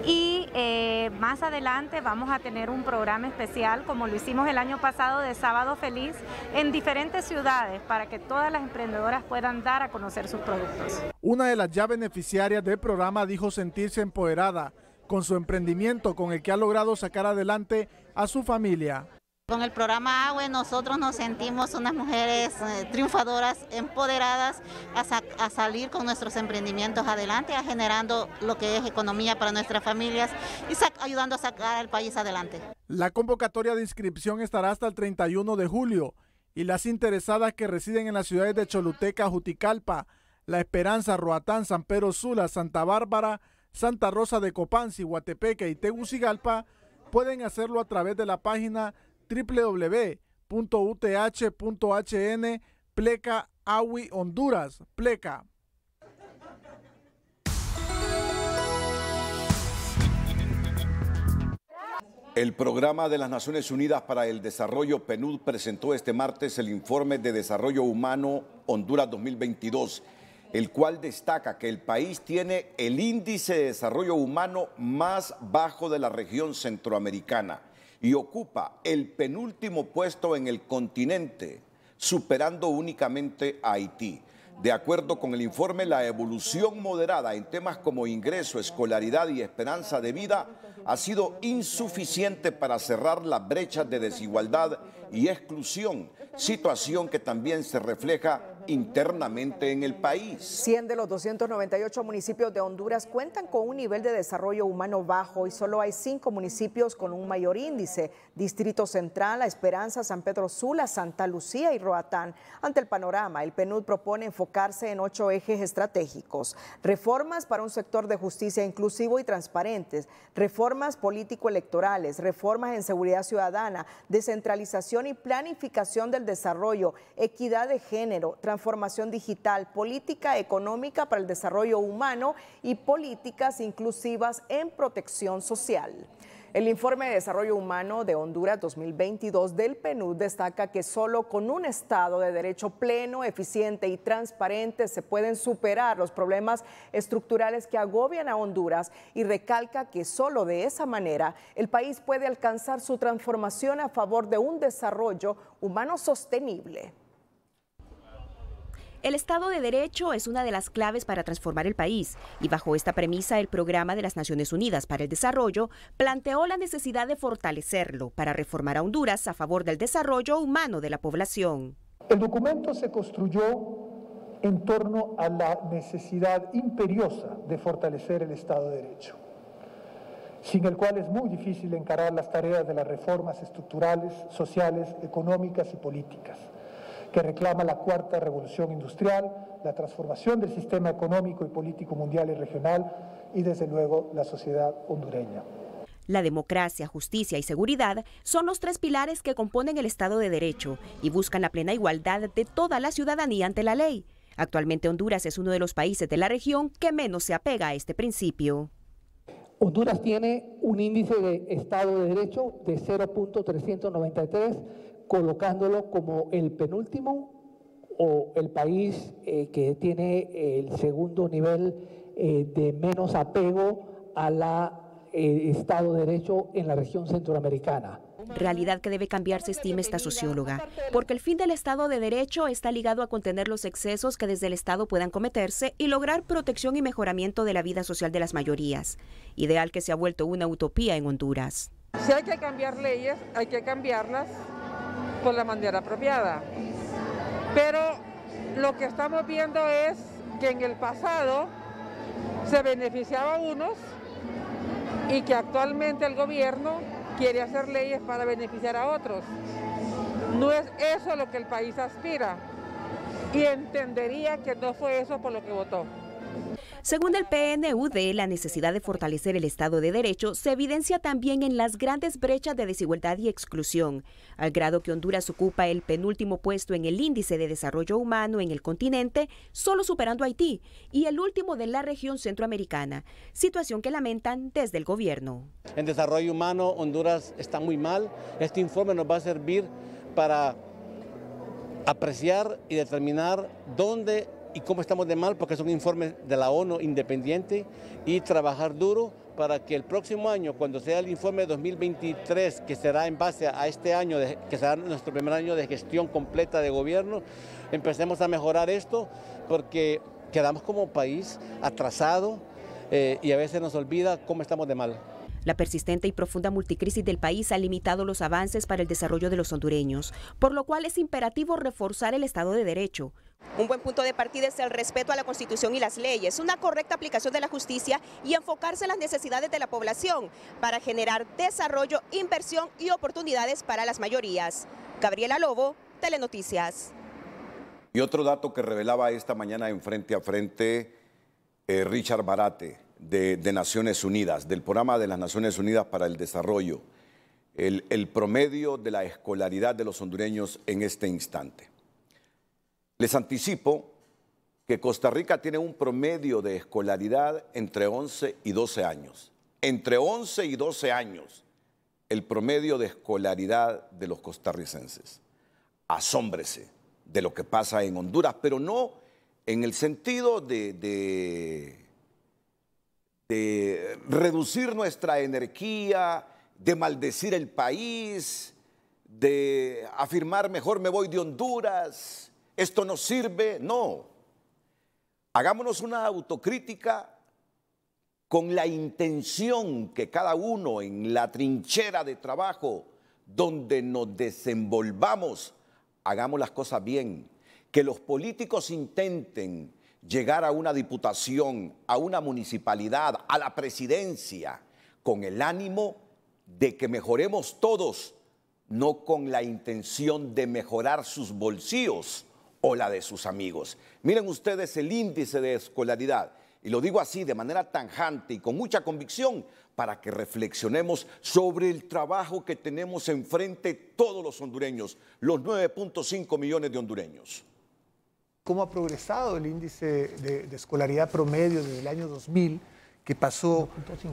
Y eh, más adelante vamos a tener un programa especial, como lo hicimos el año pasado, de Sábado Feliz, en diferentes ciudades para que todas las emprendedoras puedan dar a conocer sus productos. Una de las ya beneficiarias de programa dijo sentirse empoderada con su emprendimiento con el que ha logrado sacar adelante a su familia. Con el programa AWE nosotros nos sentimos unas mujeres eh, triunfadoras, empoderadas a, salir con nuestros emprendimientos adelante, a generando lo que es economía para nuestras familias y ayudando a sacar al país adelante. La convocatoria de inscripción estará hasta el 31 de julio y las interesadas que residen en las ciudades de Choluteca, Juticalpa, la Esperanza, Roatán, San Pedro Sula, Santa Bárbara, Santa Rosa de Copán, Guatepeque y Tegucigalpa pueden hacerlo a través de la página www.uth.hn pleca Awi Honduras pleca. El Programa de las Naciones Unidas para el Desarrollo PNUD presentó este martes el informe de Desarrollo Humano Honduras 2022 el cual destaca que el país tiene el índice de desarrollo humano más bajo de la región centroamericana y ocupa el penúltimo puesto en el continente, superando únicamente a Haití. De acuerdo con el informe, la evolución moderada en temas como ingreso, escolaridad y esperanza de vida ha sido insuficiente para cerrar las brechas de desigualdad y exclusión, situación que también se refleja internamente en el país. 100 de los 298 municipios de Honduras cuentan con un nivel de desarrollo humano bajo y solo hay cinco municipios con un mayor índice, Distrito Central, La Esperanza, San Pedro Sula, Santa Lucía y Roatán. Ante el panorama, el PNUD propone enfocarse en ocho ejes estratégicos, reformas para un sector de justicia inclusivo y transparentes, reformas político-electorales, reformas en seguridad ciudadana, descentralización y planificación del desarrollo, equidad de género, formación digital, política económica para el desarrollo humano y políticas inclusivas en protección social. El informe de desarrollo humano de Honduras 2022 del PNUD destaca que solo con un Estado de derecho pleno, eficiente y transparente se pueden superar los problemas estructurales que agobian a Honduras y recalca que solo de esa manera el país puede alcanzar su transformación a favor de un desarrollo humano sostenible. El Estado de Derecho es una de las claves para transformar el país y bajo esta premisa el Programa de las Naciones Unidas para el Desarrollo planteó la necesidad de fortalecerlo para reformar a Honduras a favor del desarrollo humano de la población. El documento se construyó en torno a la necesidad imperiosa de fortalecer el Estado de Derecho, sin el cual es muy difícil encarar las tareas de las reformas estructurales, sociales, económicas y políticas que reclama la cuarta revolución industrial, la transformación del sistema económico y político mundial y regional y desde luego la sociedad hondureña. La democracia, justicia y seguridad son los tres pilares que componen el Estado de Derecho y buscan la plena igualdad de toda la ciudadanía ante la ley. Actualmente Honduras es uno de los países de la región que menos se apega a este principio. Honduras tiene un índice de Estado de Derecho de 0.393 colocándolo como el penúltimo o el país eh, que tiene el segundo nivel eh, de menos apego al la eh, Estado de Derecho en la región centroamericana. Realidad que debe cambiarse, estima esta socióloga, porque el fin del Estado de Derecho está ligado a contener los excesos que desde el Estado puedan cometerse y lograr protección y mejoramiento de la vida social de las mayorías, ideal que se ha vuelto una utopía en Honduras. Si hay que cambiar leyes, hay que cambiarlas por la manera apropiada. Pero lo que estamos viendo es que en el pasado se beneficiaba a unos y que actualmente el gobierno quiere hacer leyes para beneficiar a otros. No es eso lo que el país aspira y entendería que no fue eso por lo que votó. Según el PNUD, la necesidad de fortalecer el Estado de Derecho se evidencia también en las grandes brechas de desigualdad y exclusión, al grado que Honduras ocupa el penúltimo puesto en el índice de desarrollo humano en el continente, solo superando a Haití, y el último de la región centroamericana, situación que lamentan desde el gobierno. En desarrollo humano, Honduras está muy mal. Este informe nos va a servir para apreciar y determinar dónde y cómo estamos de mal, porque es un informe de la ONU independiente y trabajar duro para que el próximo año, cuando sea el informe 2023, que será en base a este año, que será nuestro primer año de gestión completa de gobierno, empecemos a mejorar esto, porque quedamos como país atrasado eh, y a veces nos olvida cómo estamos de mal. La persistente y profunda multicrisis del país ha limitado los avances para el desarrollo de los hondureños, por lo cual es imperativo reforzar el Estado de Derecho, un buen punto de partida es el respeto a la Constitución y las leyes, una correcta aplicación de la justicia y enfocarse en las necesidades de la población para generar desarrollo, inversión y oportunidades para las mayorías. Gabriela Lobo, Telenoticias. Y otro dato que revelaba esta mañana en Frente a Frente eh, Richard Barate de, Naciones Unidas, del programa de las Naciones Unidas para el Desarrollo, el promedio de la escolaridad de los hondureños en este instante. Les anticipo que Costa Rica tiene un promedio de escolaridad entre 11 y 12 años. Entre 11 y 12 años, el promedio de escolaridad de los costarricenses. Asómbrese de lo que pasa en Honduras, pero no en el sentido de, de reducir nuestra energía, de maldecir el país, de afirmar mejor me voy de Honduras esto no sirve, no. Hagámonos una autocrítica con la intención que cada uno en la trinchera de trabajo donde nos desenvolvamos, hagamos las cosas bien, que los políticos intenten llegar a una diputación, a una municipalidad, a la presidencia, con el ánimo de que mejoremos todos, no con la intención de mejorar sus bolsillos, Hola de sus amigos. Miren ustedes el índice de escolaridad. Y lo digo así, de manera tanjante y con mucha convicción, para que reflexionemos sobre el trabajo que tenemos enfrente todos los hondureños, los 9.5 millones de hondureños. ¿Cómo ha progresado el índice de, escolaridad promedio desde el año 2000, que pasó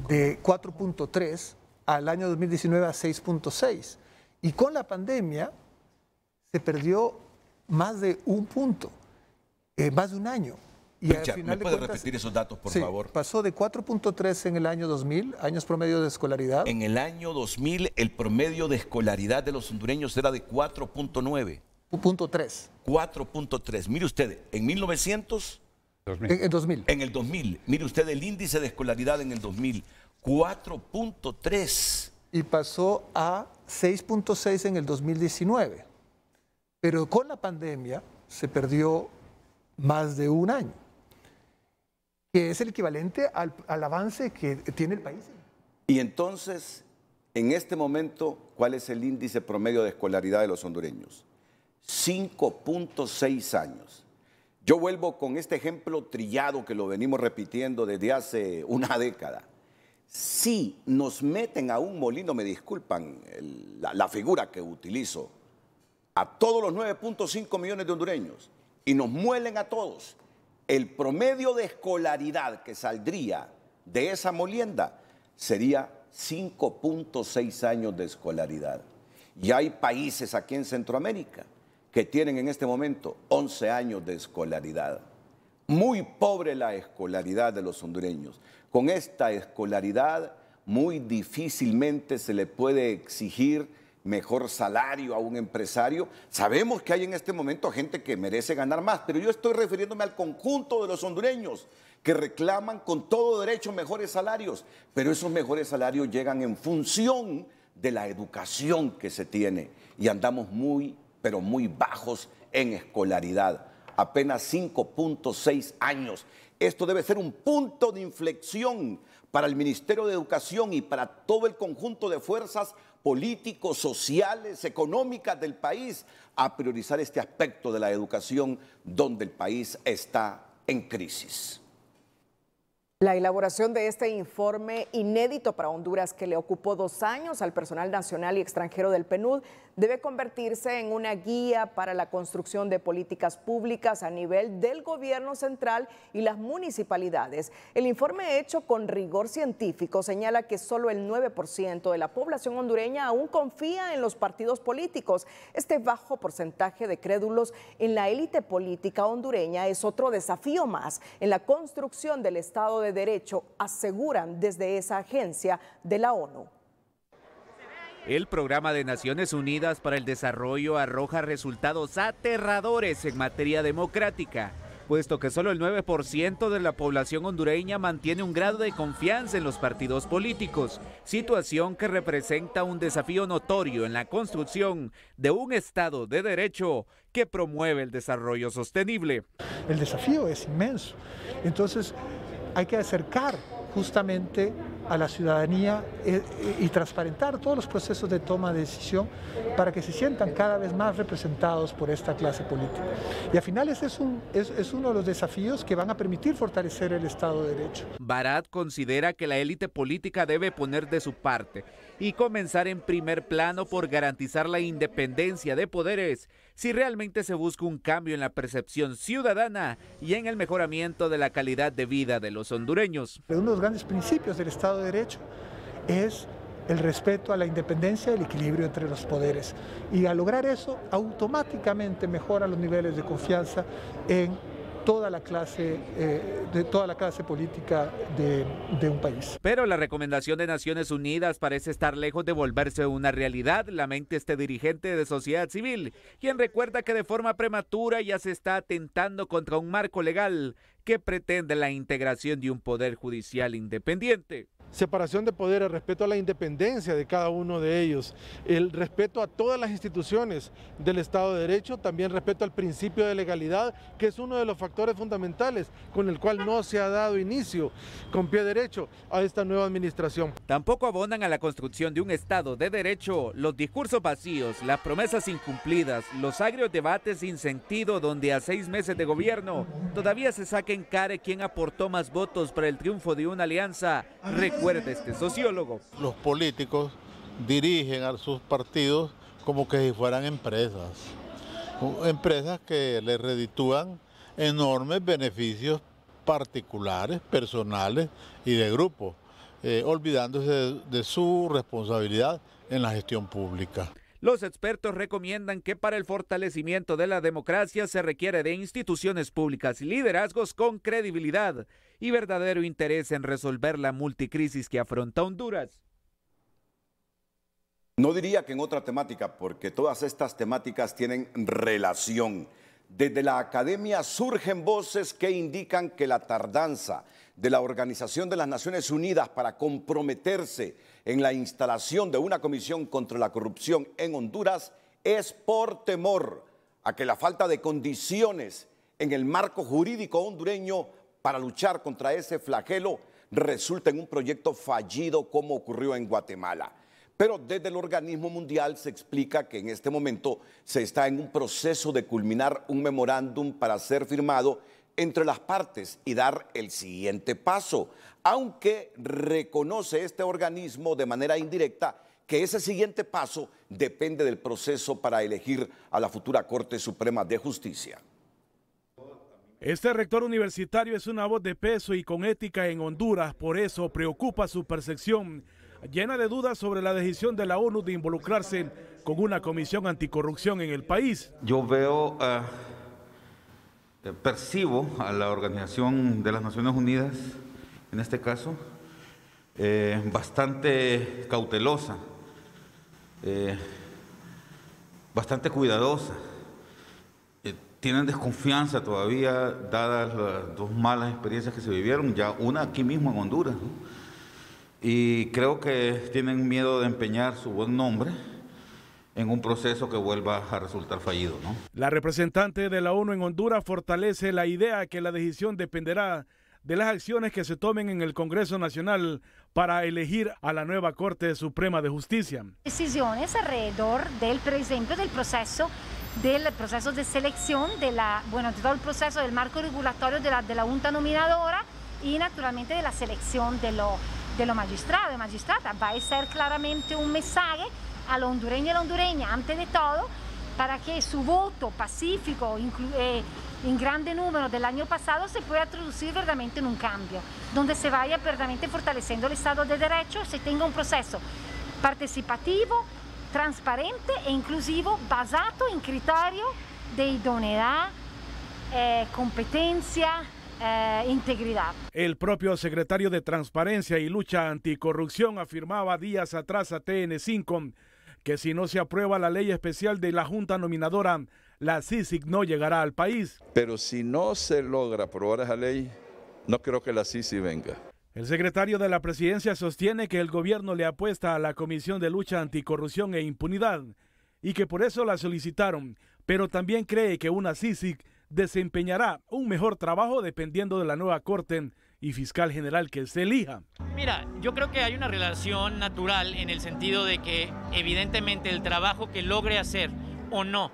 de 4.3 al año 2019 a 6.6? Y con la pandemia se perdió más de un punto, eh, más de un año. Y ¿me puede repetir esos datos, por favor? Pasó de 4.3 en el año 2000, años promedio de escolaridad. En el año 2000, el promedio de escolaridad de los hondureños era de 4.9. 4.3. 4.3. Mire usted, en 1900... En, en, 2000. En el 2000. Mire usted el índice de escolaridad en el 2000. 4.3. Y pasó a 6.6 en el 2019. Pero con la pandemia se perdió más de un año, que es el equivalente al, avance que tiene el país. Y entonces, en este momento, ¿cuál es el índice promedio de escolaridad de los hondureños? 5.6 años. Yo vuelvo con este ejemplo trillado que lo venimos repitiendo desde hace una década. Si nos meten a un molino, me disculpan la, figura que utilizo, a todos los 9.5 millones de hondureños y nos muelen a todos, el promedio de escolaridad que saldría de esa molienda sería 5.6 años de escolaridad. Y hay países aquí en Centroamérica que tienen en este momento 11 años de escolaridad. Muy pobre la escolaridad de los hondureños. Con esta escolaridad muy difícilmente se le puede exigir mejor salario a un empresario. Sabemos que hay en este momento gente que merece ganar más, pero yo estoy refiriéndome al conjunto de los hondureños que reclaman con todo derecho mejores salarios, pero esos mejores salarios llegan en función de la educación que se tiene y andamos muy, pero muy bajos en escolaridad, apenas 5.6 años. Esto debe ser un punto de inflexión para el Ministerio de Educación y para todo el conjunto de fuerzas políticos, sociales, económicas del país a priorizar este aspecto de la educación donde el país está en crisis. La elaboración de este informe inédito para Honduras, que le ocupó dos años al personal nacional y extranjero del PNUD, debe convertirse en una guía para la construcción de políticas públicas a nivel del gobierno central y las municipalidades. El informe hecho con rigor científico señala que solo el 9% de la población hondureña aún confía en los partidos políticos. Este bajo porcentaje de crédulos en la élite política hondureña es otro desafío más en la construcción del Estado de Derecho, aseguran desde esa agencia de la ONU. El programa de Naciones Unidas para el Desarrollo arroja resultados aterradores en materia democrática, puesto que solo el 9% de la población hondureña mantiene un grado de confianza en los partidos políticos, situación que representa un desafío notorio en la construcción de un Estado de Derecho que promueve el desarrollo sostenible. El desafío es inmenso. Entonces, hay que acercar justamente a la ciudadanía eh, y transparentar todos los procesos de toma de decisión para que se sientan cada vez más representados por esta clase política. Y al final ese es, es, uno de los desafíos que van a permitir fortalecer el Estado de Derecho. Barat considera que la élite política debe poner de su parte y comenzar en primer plano por garantizar la independencia de poderes si realmente se busca un cambio en la percepción ciudadana y en el mejoramiento de la calidad de vida de los hondureños. Uno de los grandes principios del Estado Derecho es el respeto a la independencia, el equilibrio entre los poderes. Y al lograr eso, automáticamente mejora los niveles de confianza en toda la clase, eh, de toda la clase política de, de, un país. Pero la recomendación de Naciones Unidas parece estar lejos de volverse una realidad, lamenta este dirigente de sociedad civil, quien recuerda que de forma prematura ya se está atentando contra un marco legal que pretende la integración de un poder judicial independiente separación de poderes, respeto a la independencia de cada uno de ellos, el respeto a todas las instituciones del Estado de Derecho, también respeto al principio de legalidad, que es uno de los factores fundamentales con el cual no se ha dado inicio con pie derecho a esta nueva administración. Tampoco abonan a la construcción de un Estado de Derecho los discursos vacíos, las promesas incumplidas, los agrios debates sin sentido donde a seis meses de gobierno todavía se saca en cara quien aportó más votos para el triunfo de una alianza fuerte este sociólogo. Los políticos dirigen a sus partidos como que si fueran empresas. Empresas que les reditúan enormes beneficios particulares, personales y de grupo, eh, olvidándose de, de su responsabilidad en la gestión pública. Los expertos recomiendan que para el fortalecimiento de la democracia se requiere de instituciones públicas y liderazgos con credibilidad y verdadero interés en resolver la multicrisis que afronta Honduras. No diría que en otra temática, porque todas estas temáticas tienen relación. Desde la academia surgen voces que indican que la tardanza de la Organización de las Naciones Unidas para comprometerse en la instalación de una comisión contra la corrupción en Honduras es por temor a que la falta de condiciones en el marco jurídico hondureño para luchar contra ese flagelo resulta en un proyecto fallido como ocurrió en Guatemala. Pero desde el organismo mundial se explica que en este momento se está en un proceso de culminar un memorándum para ser firmado entre las partes y dar el siguiente paso, aunque reconoce este organismo de manera indirecta que ese siguiente paso depende del proceso para elegir a la futura Corte Suprema de Justicia. Este rector universitario es una voz de peso y con ética en Honduras, por eso preocupa su percepción, llena de dudas sobre la decisión de la ONU de involucrarse con una comisión anticorrupción en el país. Yo veo, ah, eh, percibo a la Organización de las Naciones Unidas, en este caso, eh, bastante cautelosa, eh, bastante cuidadosa tienen desconfianza todavía, dadas las dos malas experiencias que se vivieron, ya una aquí mismo en Honduras. Y creo que tienen miedo de empeñar su buen nombre en un proceso que vuelva a resultar fallido. La representante de la ONU en Honduras fortalece la idea que la decisión dependerá de las acciones que se tomen en el Congreso Nacional para elegir a la nueva Corte Suprema de Justicia. Decisiones alrededor del, por del proceso del proceso de selección, de, la, bueno, todo el proceso del marco regulatorio de la, de la junta nominadora y naturalmente de la selección de los de magistrados y magistradas. Va a ser claramente un mensaje a la hondureña y a la hondureña, antes de todo, para que su voto pacífico, eh, en grande número del año pasado, se pueda traducir verdaderamente en un cambio, donde se vaya verdaderamente fortaleciendo el Estado de Derecho, se tenga un proceso participativo transparente e inclusivo basato en criterio de idoneidad, eh, competencia, e integridad. El propio secretario de Transparencia y Lucha Anticorrupción afirmaba días atrás a TN5 que si no se aprueba la ley especial de la Junta Nominadora, la CISIC no llegará al país. Pero si no se logra aprobar esa ley, no creo que la CICIC venga. El secretario de la presidencia sostiene que el gobierno le apuesta a la Comisión de Lucha Anticorrupción e Impunidad y que por eso la solicitaron, pero también cree que una CICIC desempeñará un mejor trabajo dependiendo de la nueva Corte y fiscal general que se elija. Mira, yo creo que hay una relación natural en el sentido de que evidentemente el trabajo que logre hacer o no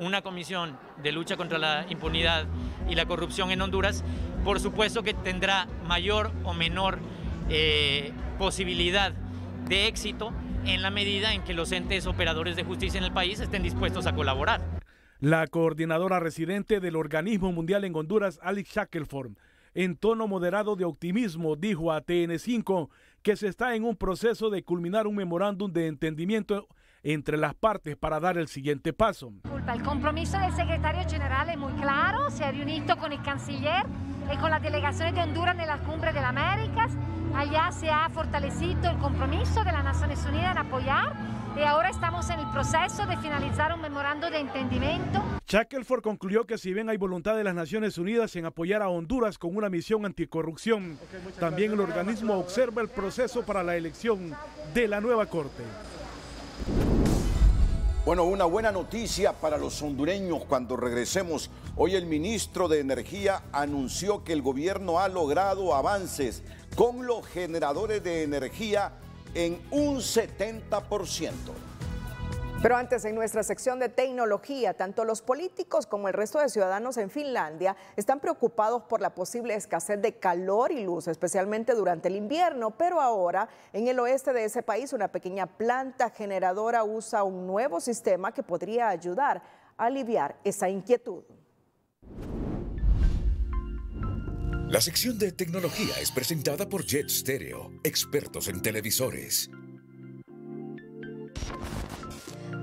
una comisión de lucha contra la impunidad y la corrupción en Honduras por supuesto que tendrá mayor o menor eh, posibilidad de éxito en la medida en que los entes operadores de justicia en el país estén dispuestos a colaborar. La coordinadora residente del Organismo Mundial en Honduras, Alex Shackelford, en tono moderado de optimismo, dijo a TN5 que se está en un proceso de culminar un memorándum de entendimiento entre las partes para dar el siguiente paso. El compromiso del secretario general es muy claro, se ha reunido con el canciller y eh, con las delegaciones de Honduras en la cumbre de las Américas. Allá se ha fortalecido el compromiso de las Naciones Unidas en apoyar y ahora estamos en el proceso de finalizar un memorando de entendimiento. Shackelford concluyó que si bien hay voluntad de las Naciones Unidas en apoyar a Honduras con una misión anticorrupción, también el organismo observa el proceso para la elección de la nueva Corte. Bueno, una buena noticia para los hondureños cuando regresemos. Hoy el ministro de Energía anunció que el gobierno ha logrado avances con los generadores de energía en un 70%. Pero antes, en nuestra sección de tecnología, tanto los políticos como el resto de ciudadanos en Finlandia están preocupados por la posible escasez de calor y luz, especialmente durante el invierno. Pero ahora, en el oeste de ese país, una pequeña planta generadora usa un nuevo sistema que podría ayudar a aliviar esa inquietud. La sección de tecnología es presentada por Jet Stereo, expertos en televisores.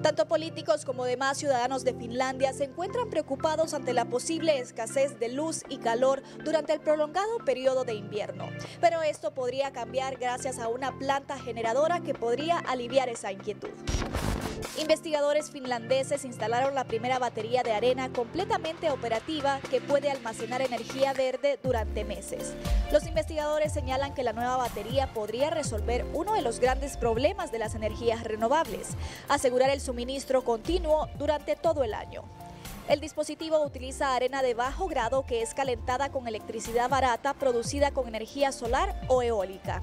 Tanto políticos como demás ciudadanos de Finlandia se encuentran preocupados ante la posible escasez de luz y calor durante el prolongado periodo de invierno. Pero esto podría cambiar gracias a una planta generadora que podría aliviar esa inquietud. Investigadores finlandeses instalaron la primera batería de arena completamente operativa que puede almacenar energía verde durante meses. Los investigadores señalan que la nueva batería podría resolver uno de los grandes problemas de las energías renovables, asegurar el suministro continuo durante todo el año. El dispositivo utiliza arena de bajo grado que es calentada con electricidad barata producida con energía solar o eólica.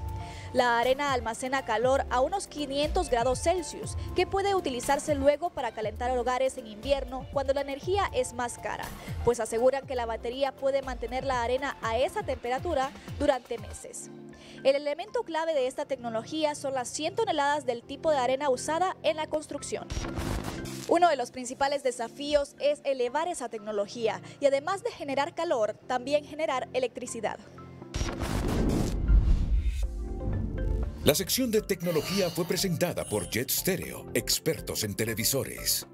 La arena almacena calor a unos 500 grados Celsius, que puede utilizarse luego para calentar hogares en invierno cuando la energía es más cara, pues aseguran que la batería puede mantener la arena a esa temperatura durante meses. El elemento clave de esta tecnología son las 100 toneladas del tipo de arena usada en la construcción. Uno de los principales desafíos es elevar esa tecnología y además de generar calor, también generar electricidad. La sección de tecnología fue presentada por Jet Stereo, expertos en televisores.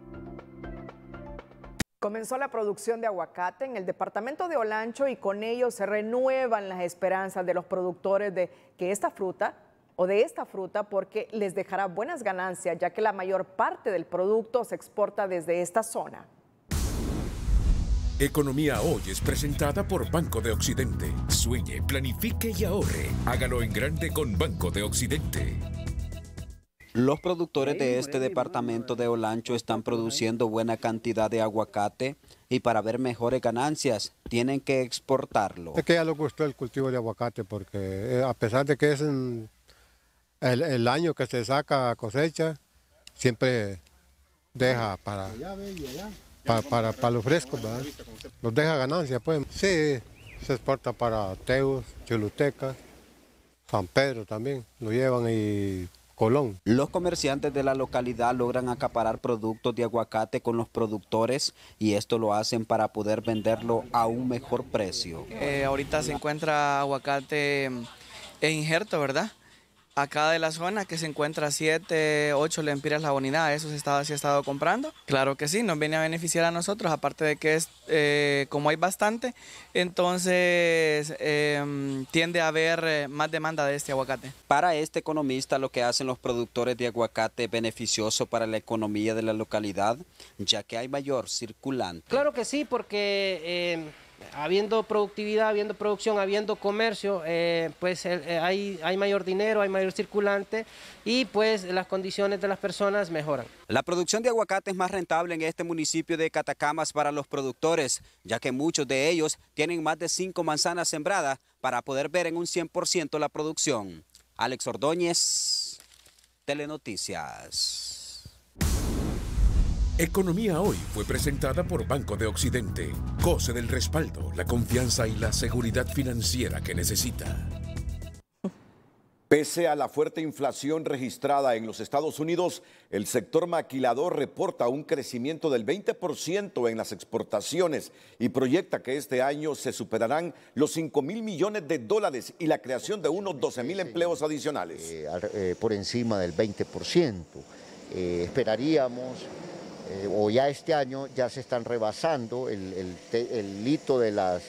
Comenzó la producción de aguacate en el departamento de Olancho y con ello se renuevan las esperanzas de los productores de que esta fruta o de esta fruta porque les dejará buenas ganancias ya que la mayor parte del producto se exporta desde esta zona. Economía Hoy es presentada por Banco de Occidente. Sueñe, planifique y ahorre. Hágalo en grande con Banco de Occidente. Los productores de este departamento de Olancho están produciendo buena cantidad de aguacate y para ver mejores ganancias tienen que exportarlo. Es que ya les gustó el cultivo de aguacate porque eh, a pesar de que es el, año que se saca cosecha, siempre deja para, para, los frescos, ¿verdad? Los deja ganancias. pues. Sí, se exporta para Teus, Choluteca, San Pedro también, lo llevan y Colón. Los comerciantes de la localidad logran acaparar productos de aguacate con los productores y esto lo hacen para poder venderlo a un mejor precio. Eh, ahorita se encuentra aguacate em, e injerto, ¿verdad? Acá de la zona que se encuentra 7, 8 lempiras la bonidad, eso se, ha estado comprando. Claro que sí, nos viene a beneficiar a nosotros, aparte de que es, eh, como hay bastante, entonces em, tiende a haber eh, más demanda de este aguacate. Para este economista, lo que hacen los productores de aguacate beneficioso para la economía de la localidad, ya que hay mayor circulante. Claro que sí, porque... Em, habiendo productividad, habiendo producción, habiendo comercio, eh, pues eh, hay, hay mayor dinero, hay mayor circulante y pues las condiciones de las personas mejoran. La producción de aguacate es más rentable en este municipio de Catacamas para los productores, ya que muchos de ellos tienen más de cinco manzanas sembradas para poder ver en un 100% la producción. Alex Ordóñez, Telenoticias. Economía Hoy fue presentada por Banco de Occidente. Goce del respaldo, la confianza y la seguridad financiera que necesita. Pese a la fuerte inflación registrada en los Estados Unidos, el sector maquilador reporta un crecimiento del 20% en las exportaciones y proyecta que este año se superarán los 5 mil millones de dólares y la creación de unos 12 mil empleos adicionales. Eh, eh, por encima del 20%. Eh, esperaríamos eh, o ya este año ya se están rebasando el, el, hito de las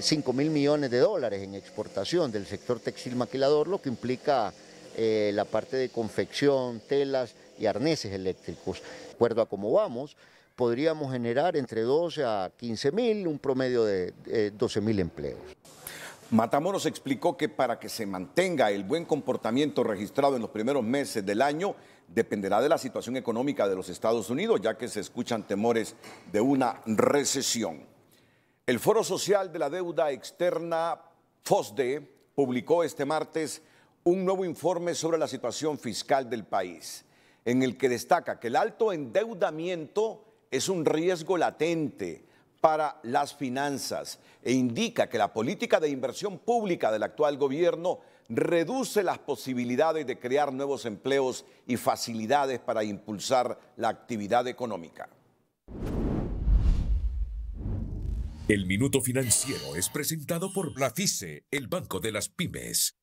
5 eh, mil millones de dólares en exportación del sector textil maquilador, lo que implica eh, la parte de confección, telas y arneses eléctricos. De acuerdo a cómo vamos, podríamos generar entre 12 a 15 mil, un promedio de 12 mil empleos. Matamoros explicó que para que se mantenga el buen comportamiento registrado en los primeros meses del año, dependerá de la situación económica de los Estados Unidos, ya que se escuchan temores de una recesión. El Foro Social de la Deuda Externa, FOSDE, publicó este martes un nuevo informe sobre la situación fiscal del país, en el que destaca que el alto endeudamiento es un riesgo latente para las finanzas e indica que la política de inversión pública del actual gobierno reduce las posibilidades de crear nuevos empleos y facilidades para impulsar la actividad económica. El Minuto Financiero es presentado por Blafice, el Banco de las Pymes.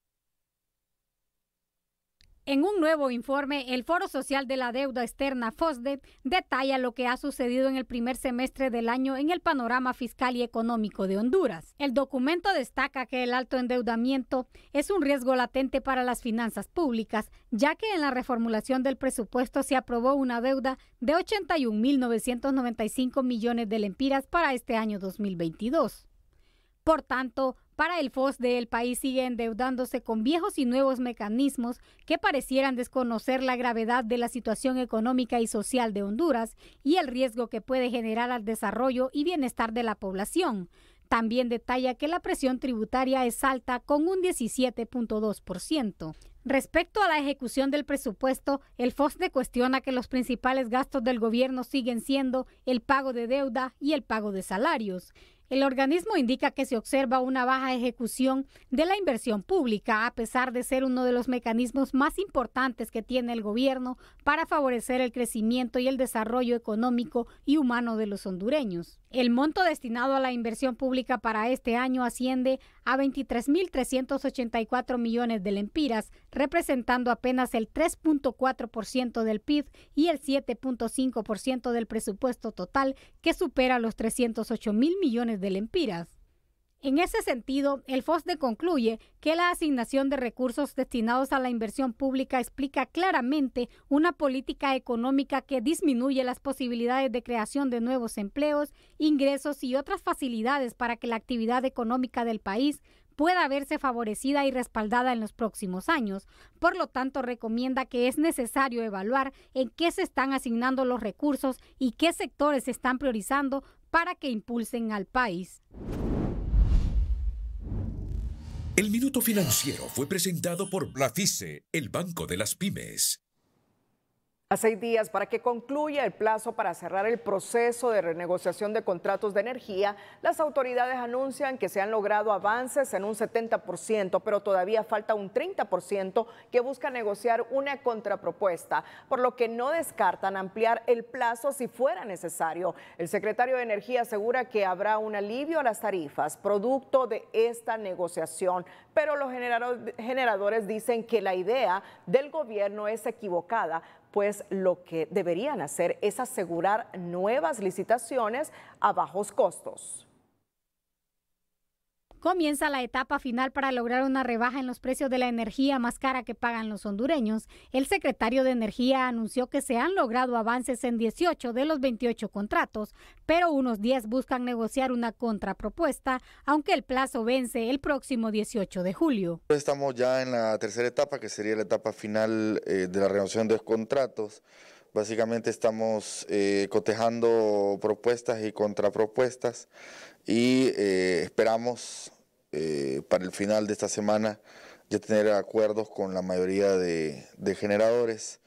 En un nuevo informe, el Foro Social de la Deuda Externa, FOSDE, detalla lo que ha sucedido en el primer semestre del año en el panorama fiscal y económico de Honduras. El documento destaca que el alto endeudamiento es un riesgo latente para las finanzas públicas, ya que en la reformulación del presupuesto se aprobó una deuda de 81.995 millones de lempiras para este año 2022. Por tanto, para el FOSDE, el país sigue endeudándose con viejos y nuevos mecanismos que parecieran desconocer la gravedad de la situación económica y social de Honduras y el riesgo que puede generar al desarrollo y bienestar de la población. También detalla que la presión tributaria es alta con un 17.2%. Respecto a la ejecución del presupuesto, el FOSDE cuestiona que los principales gastos del gobierno siguen siendo el pago de deuda y el pago de salarios. El organismo indica que se observa una baja ejecución de la inversión pública, a pesar de ser uno de los mecanismos más importantes que tiene el gobierno para favorecer el crecimiento y el desarrollo económico y humano de los hondureños. El monto destinado a la inversión pública para este año asciende a 23.384 millones de lempiras, representando apenas el 3.4% del PIB y el 7.5% del presupuesto total, que supera los 308 mil millones del Empiras. En ese sentido, el FOSDE concluye que la asignación de recursos destinados a la inversión pública explica claramente una política económica que disminuye las posibilidades de creación de nuevos empleos, ingresos y otras facilidades para que la actividad económica del país pueda verse favorecida y respaldada en los próximos años. Por lo tanto, recomienda que es necesario evaluar en qué se están asignando los recursos y qué sectores se están priorizando para que impulsen al país. El Minuto Financiero fue presentado por Blafice, el Banco de las Pymes a seis días para que concluya el plazo para cerrar el proceso de renegociación de contratos de energía, las autoridades anuncian que se han logrado avances en un 70%, pero todavía falta un 30% que busca negociar una contrapropuesta, por lo que no descartan ampliar el plazo si fuera necesario. El secretario de Energía asegura que habrá un alivio a las tarifas producto de esta negociación, pero los generadores dicen que la idea del gobierno es equivocada pues lo que deberían hacer es asegurar nuevas licitaciones a bajos costos comienza la etapa final para lograr una rebaja en los precios de la energía más cara que pagan los hondureños, el secretario de Energía anunció que se han logrado avances en 18 de los 28 contratos, pero unos 10 buscan negociar una contrapropuesta, aunque el plazo vence el próximo 18 de julio. Estamos ya en la tercera etapa, que sería la etapa final eh, de la renovación de los contratos. Básicamente estamos eh, cotejando propuestas y contrapropuestas y eh, esperamos eh, para el final de esta semana ya tener acuerdos con la mayoría de, de generadores.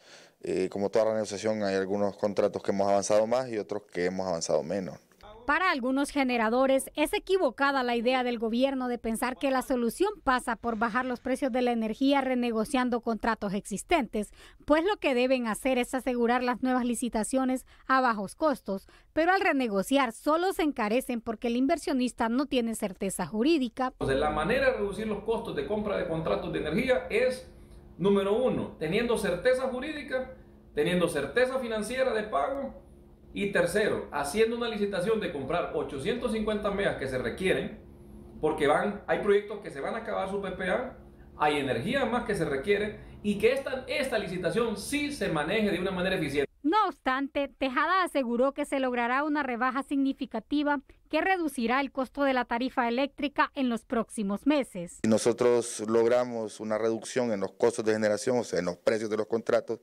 como toda la negociación hay algunos contratos que hemos avanzado más y otros que hemos avanzado menos. Para algunos generadores es equivocada la idea del gobierno de pensar que la solución pasa por bajar los precios de la energía renegociando contratos existentes, pues lo que deben hacer es asegurar las nuevas licitaciones a bajos costos, pero al renegociar solo se encarecen porque el inversionista no tiene certeza jurídica. la manera de reducir los costos de compra de contratos de energía es, número uno, teniendo certeza jurídica, teniendo certeza financiera de pago y tercero, haciendo una licitación de comprar 850 megas que se requieren, porque van, hay proyectos que se van a acabar su PPA, hay energía más que se requiere y que esta, esta licitación sí se maneje de una manera eficiente. No obstante, Tejada aseguró que se logrará una rebaja significativa que reducirá el costo de la tarifa eléctrica en los próximos meses. Si nosotros logramos una reducción en los costos de generación, o sea, en los precios de los contratos,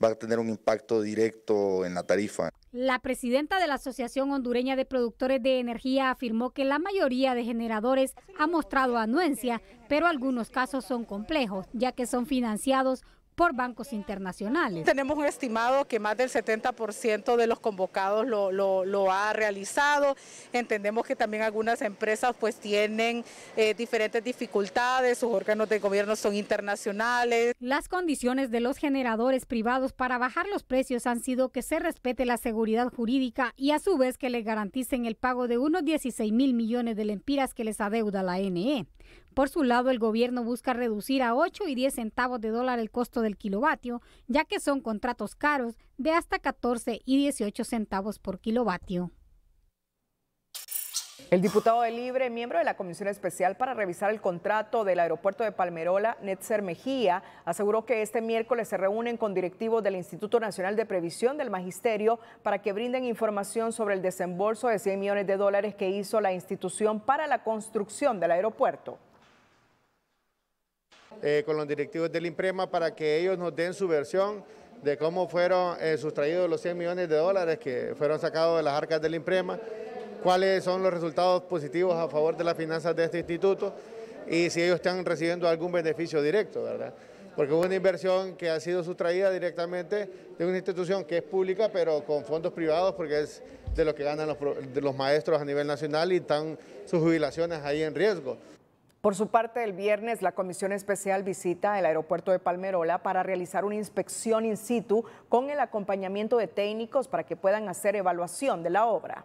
va a tener un impacto directo en la tarifa. La presidenta de la Asociación Hondureña de Productores de Energía afirmó que la mayoría de generadores ha mostrado anuencia, pero algunos casos son complejos, ya que son financiados por bancos internacionales. Tenemos un estimado que más del 70% de los convocados lo, ha realizado. Entendemos que también algunas empresas pues tienen eh, diferentes dificultades, sus órganos de gobierno son internacionales. Las condiciones de los generadores privados para bajar los precios han sido que se respete la seguridad jurídica y a su vez que le garanticen el pago de unos 16 mil millones de lempiras que les adeuda la NE. Por su lado, el gobierno busca reducir a 8 y 10 centavos de dólar el costo del kilovatio, ya que son contratos caros de hasta 14 y 18 centavos por kilovatio. El diputado de Libre, miembro de la Comisión Especial para revisar el contrato del aeropuerto de Palmerola, Netzer Mejía, aseguró que este miércoles se reúnen con directivos del Instituto Nacional de Previsión del Magisterio para que brinden información sobre el desembolso de 100 millones de dólares que hizo la institución para la construcción del aeropuerto. Eh, con los directivos del IMPREMA para que ellos nos den su versión de cómo fueron eh, sustraídos los 100 millones de dólares que fueron sacados de las arcas del IMPREMA, cuáles son los resultados positivos a favor de las finanzas de este instituto y si ellos están recibiendo algún beneficio directo, ¿verdad? Porque es una inversión que ha sido sustraída directamente de una institución que es pública, pero con fondos privados, porque es de lo que ganan los maestros a nivel nacional y están sus jubilaciones ahí en riesgo. Por su parte, el viernes la Comisión Especial visita el aeropuerto de Palmerola para realizar una inspección in situ con el acompañamiento de técnicos para que puedan hacer evaluación de la obra.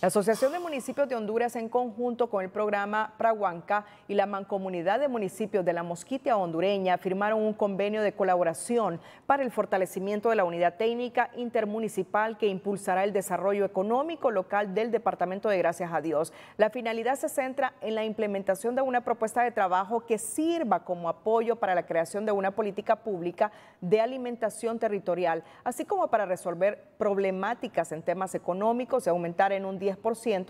La Asociación de Municipios de Honduras, en conjunto con el programa Prahuanca y la Mancomunidad de Municipios de la Mosquitia Hondureña, firmaron un convenio de colaboración para el fortalecimiento de la unidad técnica intermunicipal que impulsará el desarrollo económico local del Departamento de Gracias a Dios. La finalidad se centra en la implementación de una propuesta de trabajo que sirva como apoyo para la creación de una política pública de alimentación territorial, así como para resolver problemáticas en temas económicos y aumentar en un día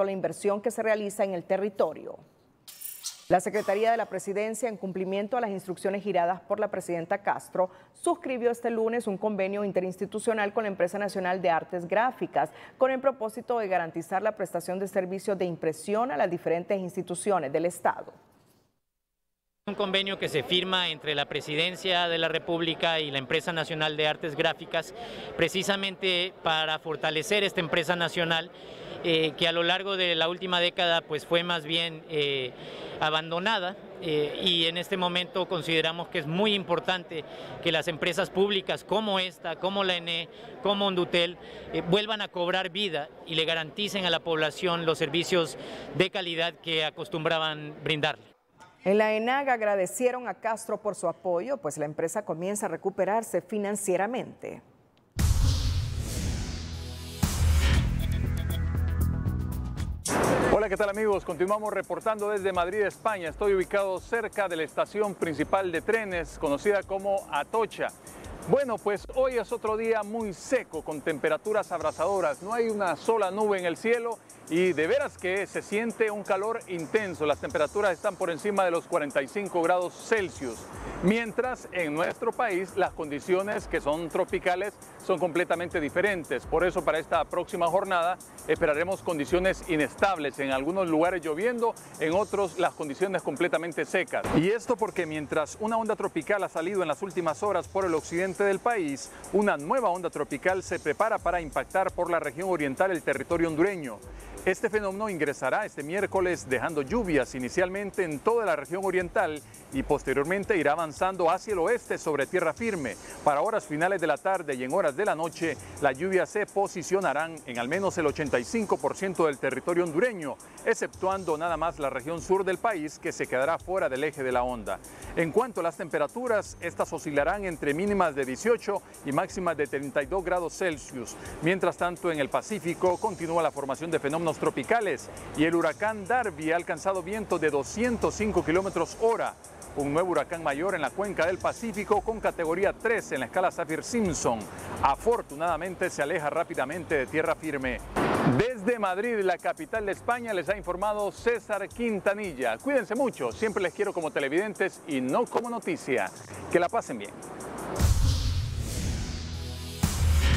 la inversión que se realiza en el territorio. La Secretaría de la Presidencia, en cumplimiento a las instrucciones giradas por la presidenta Castro, suscribió este lunes un convenio interinstitucional con la Empresa Nacional de Artes Gráficas, con el propósito de garantizar la prestación de servicios de impresión a las diferentes instituciones del Estado. Un convenio que se firma entre la Presidencia de la República y la Empresa Nacional de Artes Gráficas, precisamente para fortalecer esta empresa nacional eh, que a lo largo de la última década pues fue más bien eh, abandonada eh, y en este momento consideramos que es muy importante que las empresas públicas como esta, como la ENE, como Ondutel, vuelvan a cobrar vida y le garanticen a la población los servicios de calidad que acostumbraban brindarle. En la Enaga agradecieron a Castro por su apoyo, pues la empresa comienza a recuperarse financieramente. Hola, ¿qué tal amigos? Continuamos reportando desde Madrid, España. Estoy ubicado cerca de la estación principal de trenes, conocida como Atocha. Bueno, pues hoy es otro día muy seco, con temperaturas abrasadoras. No hay una sola nube en el cielo y de veras que se siente un calor intenso, las temperaturas están por encima de los 45 grados Celsius, mientras en nuestro país las condiciones que son tropicales son completamente diferentes, por eso para esta próxima jornada esperaremos condiciones inestables, en algunos lugares lloviendo, en otros las condiciones completamente secas. Y esto porque mientras una onda tropical ha salido en las últimas horas por el occidente del país, una nueva onda tropical se prepara para impactar por la región oriental el territorio hondureño. Este fenómeno ingresará este miércoles dejando lluvias inicialmente en toda la región oriental y posteriormente irá avanzando hacia el oeste sobre tierra firme. Para horas finales de la tarde y en horas de la noche, las lluvias se posicionarán en al menos el 85% del territorio hondureño, exceptuando nada más la región sur del país que se quedará fuera del eje de la onda. En cuanto a las temperaturas, estas oscilarán entre mínimas de 18 y máximas de 32 grados Celsius. Mientras tanto, en el Pacífico continúa la formación de fenómenos tropicales y el huracán Darby ha alcanzado viento de 205 kilómetros hora, un nuevo huracán mayor en la cuenca del Pacífico con categoría 3 en la escala Saffir-Simpson. Afortunadamente se aleja rápidamente de tierra firme. Desde Madrid, la capital de España, les ha informado César Quintanilla. Cuídense mucho, siempre les quiero como televidentes y no como noticia. Que la pasen bien.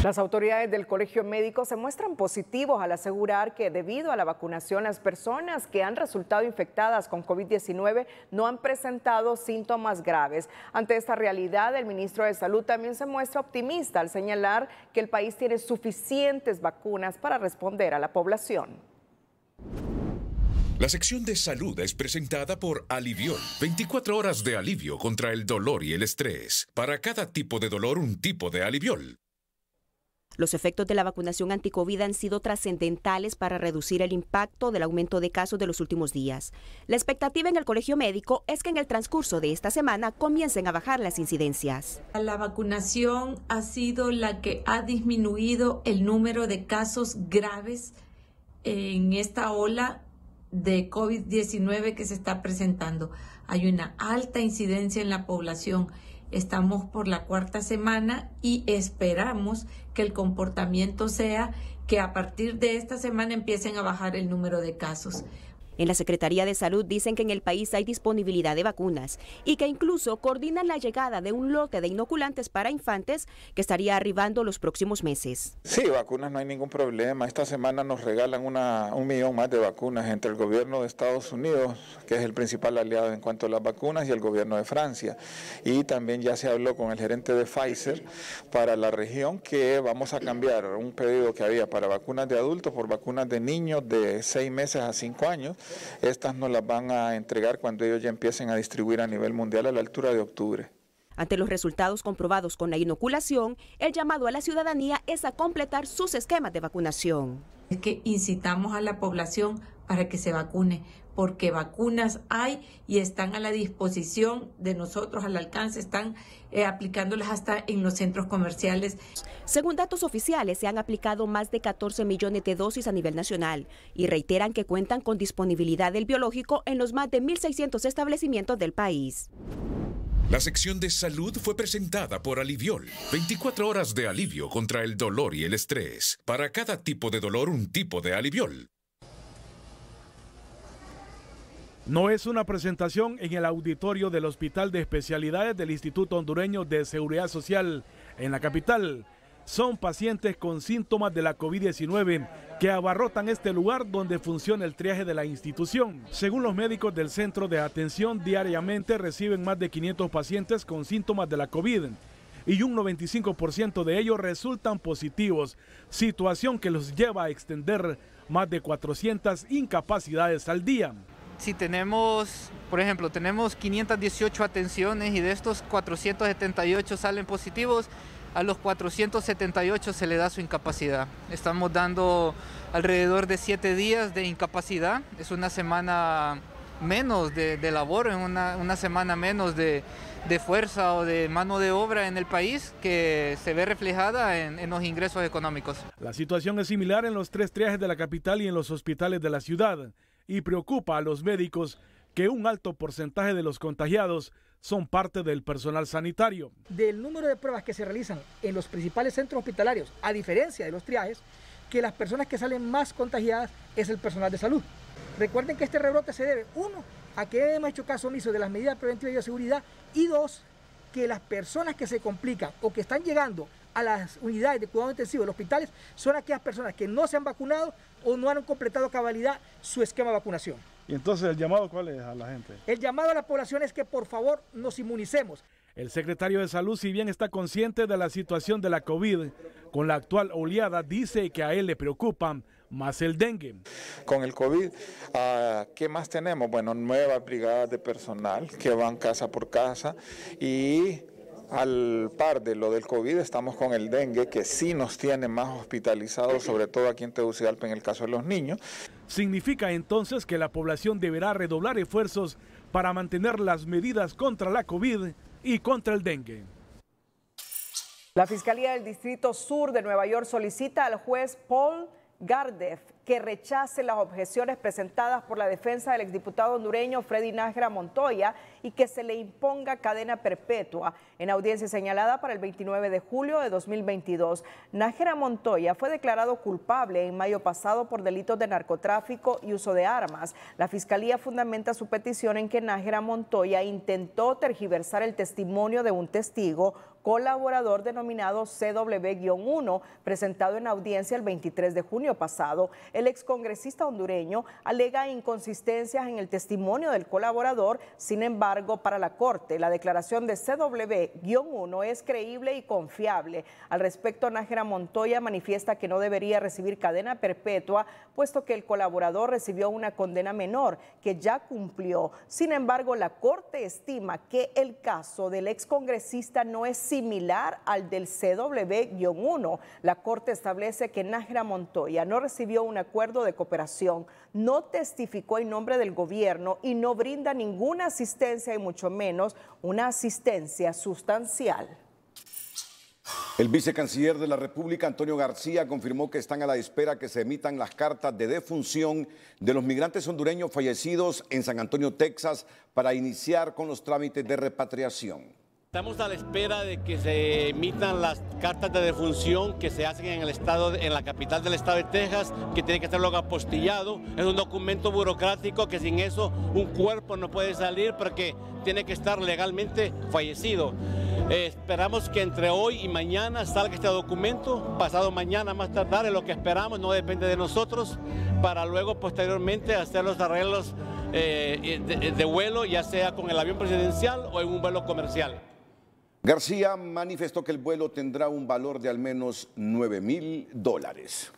Las autoridades del Colegio Médico se muestran positivos al asegurar que debido a la vacunación las personas que han resultado infectadas con COVID-19 no han presentado síntomas graves. Ante esta realidad, el ministro de Salud también se muestra optimista al señalar que el país tiene suficientes vacunas para responder a la población. La sección de salud es presentada por Aliviol. 24 horas de alivio contra el dolor y el estrés. Para cada tipo de dolor, un tipo de Aliviol. Los efectos de la vacunación anticovid han sido trascendentales para reducir el impacto del aumento de casos de los últimos días. La expectativa en el colegio médico es que en el transcurso de esta semana comiencen a bajar las incidencias. La vacunación ha sido la que ha disminuido el número de casos graves en esta ola de COVID-19 que se está presentando. Hay una alta incidencia en la población Estamos por la cuarta semana y esperamos que el comportamiento sea que a partir de esta semana empiecen a bajar el número de casos. En la Secretaría de Salud dicen que en el país hay disponibilidad de vacunas y que incluso coordinan la llegada de un lote de inoculantes para infantes que estaría arribando los próximos meses. Sí, vacunas no hay ningún problema. Esta semana nos regalan un millón más de vacunas entre el gobierno de Estados Unidos, que es el principal aliado en cuanto a las vacunas, y el gobierno de Francia. Y también ya se habló con el gerente de Pfizer para la región que vamos a cambiar un pedido que había para vacunas de adultos por vacunas de niños de seis meses a cinco años estas nos las van a entregar cuando ellos ya empiecen a distribuir a nivel mundial a la altura de octubre. Ante los resultados comprobados con la inoculación, el llamado a la ciudadanía es a completar sus esquemas de vacunación. Es que incitamos a la población para que se vacune, porque vacunas hay y están a la disposición de nosotros, al alcance, están eh, aplicándolas hasta en los centros comerciales. Según datos oficiales, se han aplicado más de 14 millones de dosis a nivel nacional y reiteran que cuentan con disponibilidad del biológico en los más de 1.600 establecimientos del país. La sección de salud fue presentada por Aliviol. 24 horas de alivio contra el dolor y el estrés. Para cada tipo de dolor, un tipo de Aliviol. No es una presentación en el auditorio del Hospital de Especialidades del Instituto Hondureño de Seguridad Social en la capital. Son pacientes con síntomas de la COVID-19 que abarrotan este lugar donde funciona el triaje de la institución. Según los médicos del centro de atención, diariamente reciben más de 500 pacientes con síntomas de la COVID y un 95% de ellos resultan positivos, situación que los lleva a extender más de 400 incapacidades al día si tenemos, por ejemplo, tenemos 518 atenciones y de estos 478 salen positivos, a los 478 se le da su incapacidad. Estamos dando alrededor de 7 días de incapacidad, es una semana menos de, labor, es una, semana menos de, fuerza o de mano de obra en el país que se ve reflejada en los ingresos económicos. La situación es similar en los tres triajes de la capital y en los hospitales de la ciudad y preocupa a los médicos que un alto porcentaje de los contagiados son parte del personal sanitario. Del número de pruebas que se realizan en los principales centros hospitalarios, a diferencia de los triajes, que las personas que salen más contagiadas es el personal de salud. Recuerden que este rebrote se debe, uno, a que hemos hecho caso omiso de las medidas preventivas y de seguridad, y dos, que las personas que se complican o que están llegando a las unidades de cuidado intensivo de los hospitales son aquellas personas que no se han vacunado, o no han completado cabalidad su esquema de vacunación. ¿Y entonces el llamado cuál es a la gente? El llamado a la población es que por favor nos inmunicemos. El secretario de Salud, si bien está consciente de la situación de la COVID, con la actual oleada dice que a él le preocupan más el dengue. Con el COVID, ah, ¿qué más tenemos? Bueno, nuevas brigadas de personal que van casa por casa y al par de lo del COVID, estamos con el dengue, que sí nos tiene más hospitalizados, sobre todo aquí en Tegucigalpa, en el caso de los niños. Significa entonces que la población deberá redoblar esfuerzos para mantener las medidas contra la COVID y contra el dengue. La Fiscalía del Distrito Sur de Nueva York solicita al juez Paul Gardeff que rechace las objeciones presentadas por la defensa del exdiputado hondureño Freddy Nájera Montoya y que se le imponga cadena perpetua en audiencia señalada para el 29 de julio de 2022. Nájera Montoya fue declarado culpable en mayo pasado por delitos de narcotráfico y uso de armas. La Fiscalía fundamenta su petición en que Nájera Montoya intentó tergiversar el testimonio de un testigo colaborador denominado CW-1, presentado en audiencia el 23 de junio pasado el excongresista hondureño alega inconsistencias en el testimonio del colaborador. Sin embargo, para la Corte, la declaración de CW-1 es creíble y confiable. Al respecto, Nájera Montoya manifiesta que no debería recibir cadena perpetua, puesto que el colaborador recibió una condena menor que ya cumplió. Sin embargo, la Corte estima que el caso del excongresista no es similar al del CW-1. La Corte establece que Nájera Montoya no recibió una acuerdo de cooperación, no testificó en nombre del gobierno y no brinda ninguna asistencia y mucho menos una asistencia sustancial. El vicecanciller de la República, Antonio García, confirmó que están a la espera que se emitan las cartas de defunción de los migrantes hondureños fallecidos en San Antonio, Texas, para iniciar con los trámites de repatriación. Estamos a la espera de que se emitan las cartas de defunción que se hacen en el estado, en la capital del estado de Texas, que tiene que estar luego apostillado. Es un documento burocrático que sin eso un cuerpo no puede salir porque tiene que estar legalmente fallecido. Eh, esperamos que entre hoy y mañana salga este documento, pasado mañana más tardar, es lo que esperamos, no depende de nosotros, para luego posteriormente hacer los arreglos eh, de vuelo, ya sea con el avión presidencial o en un vuelo comercial. García manifestó que el vuelo tendrá un valor de al menos 9 mil dólares.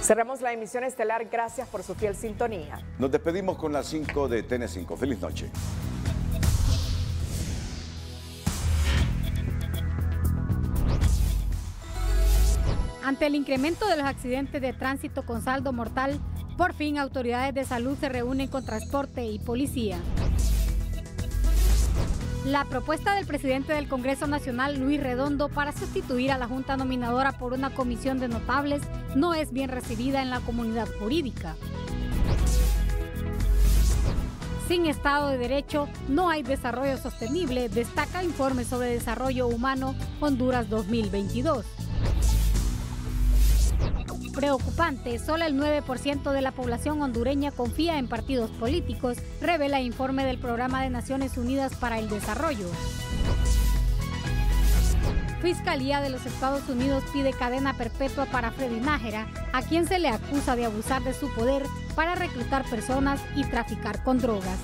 Cerramos la emisión estelar. Gracias por su fiel sintonía. Nos despedimos con las 5 de TN5. Feliz noche. Ante el incremento de los accidentes de tránsito con saldo mortal, por fin autoridades de salud se reúnen con transporte y policía. La propuesta del presidente del Congreso Nacional, Luis Redondo, para sustituir a la Junta Nominadora por una comisión de notables no es bien recibida en la comunidad jurídica. Sin Estado de Derecho no hay desarrollo sostenible, destaca informe sobre desarrollo humano Honduras 2022. Preocupante, solo el 9% de la población hondureña confía en partidos políticos, revela informe del Programa de Naciones Unidas para el Desarrollo. Fiscalía de los Estados Unidos pide cadena perpetua para Freddy Májera, a quien se le acusa de abusar de su poder para reclutar personas y traficar con drogas.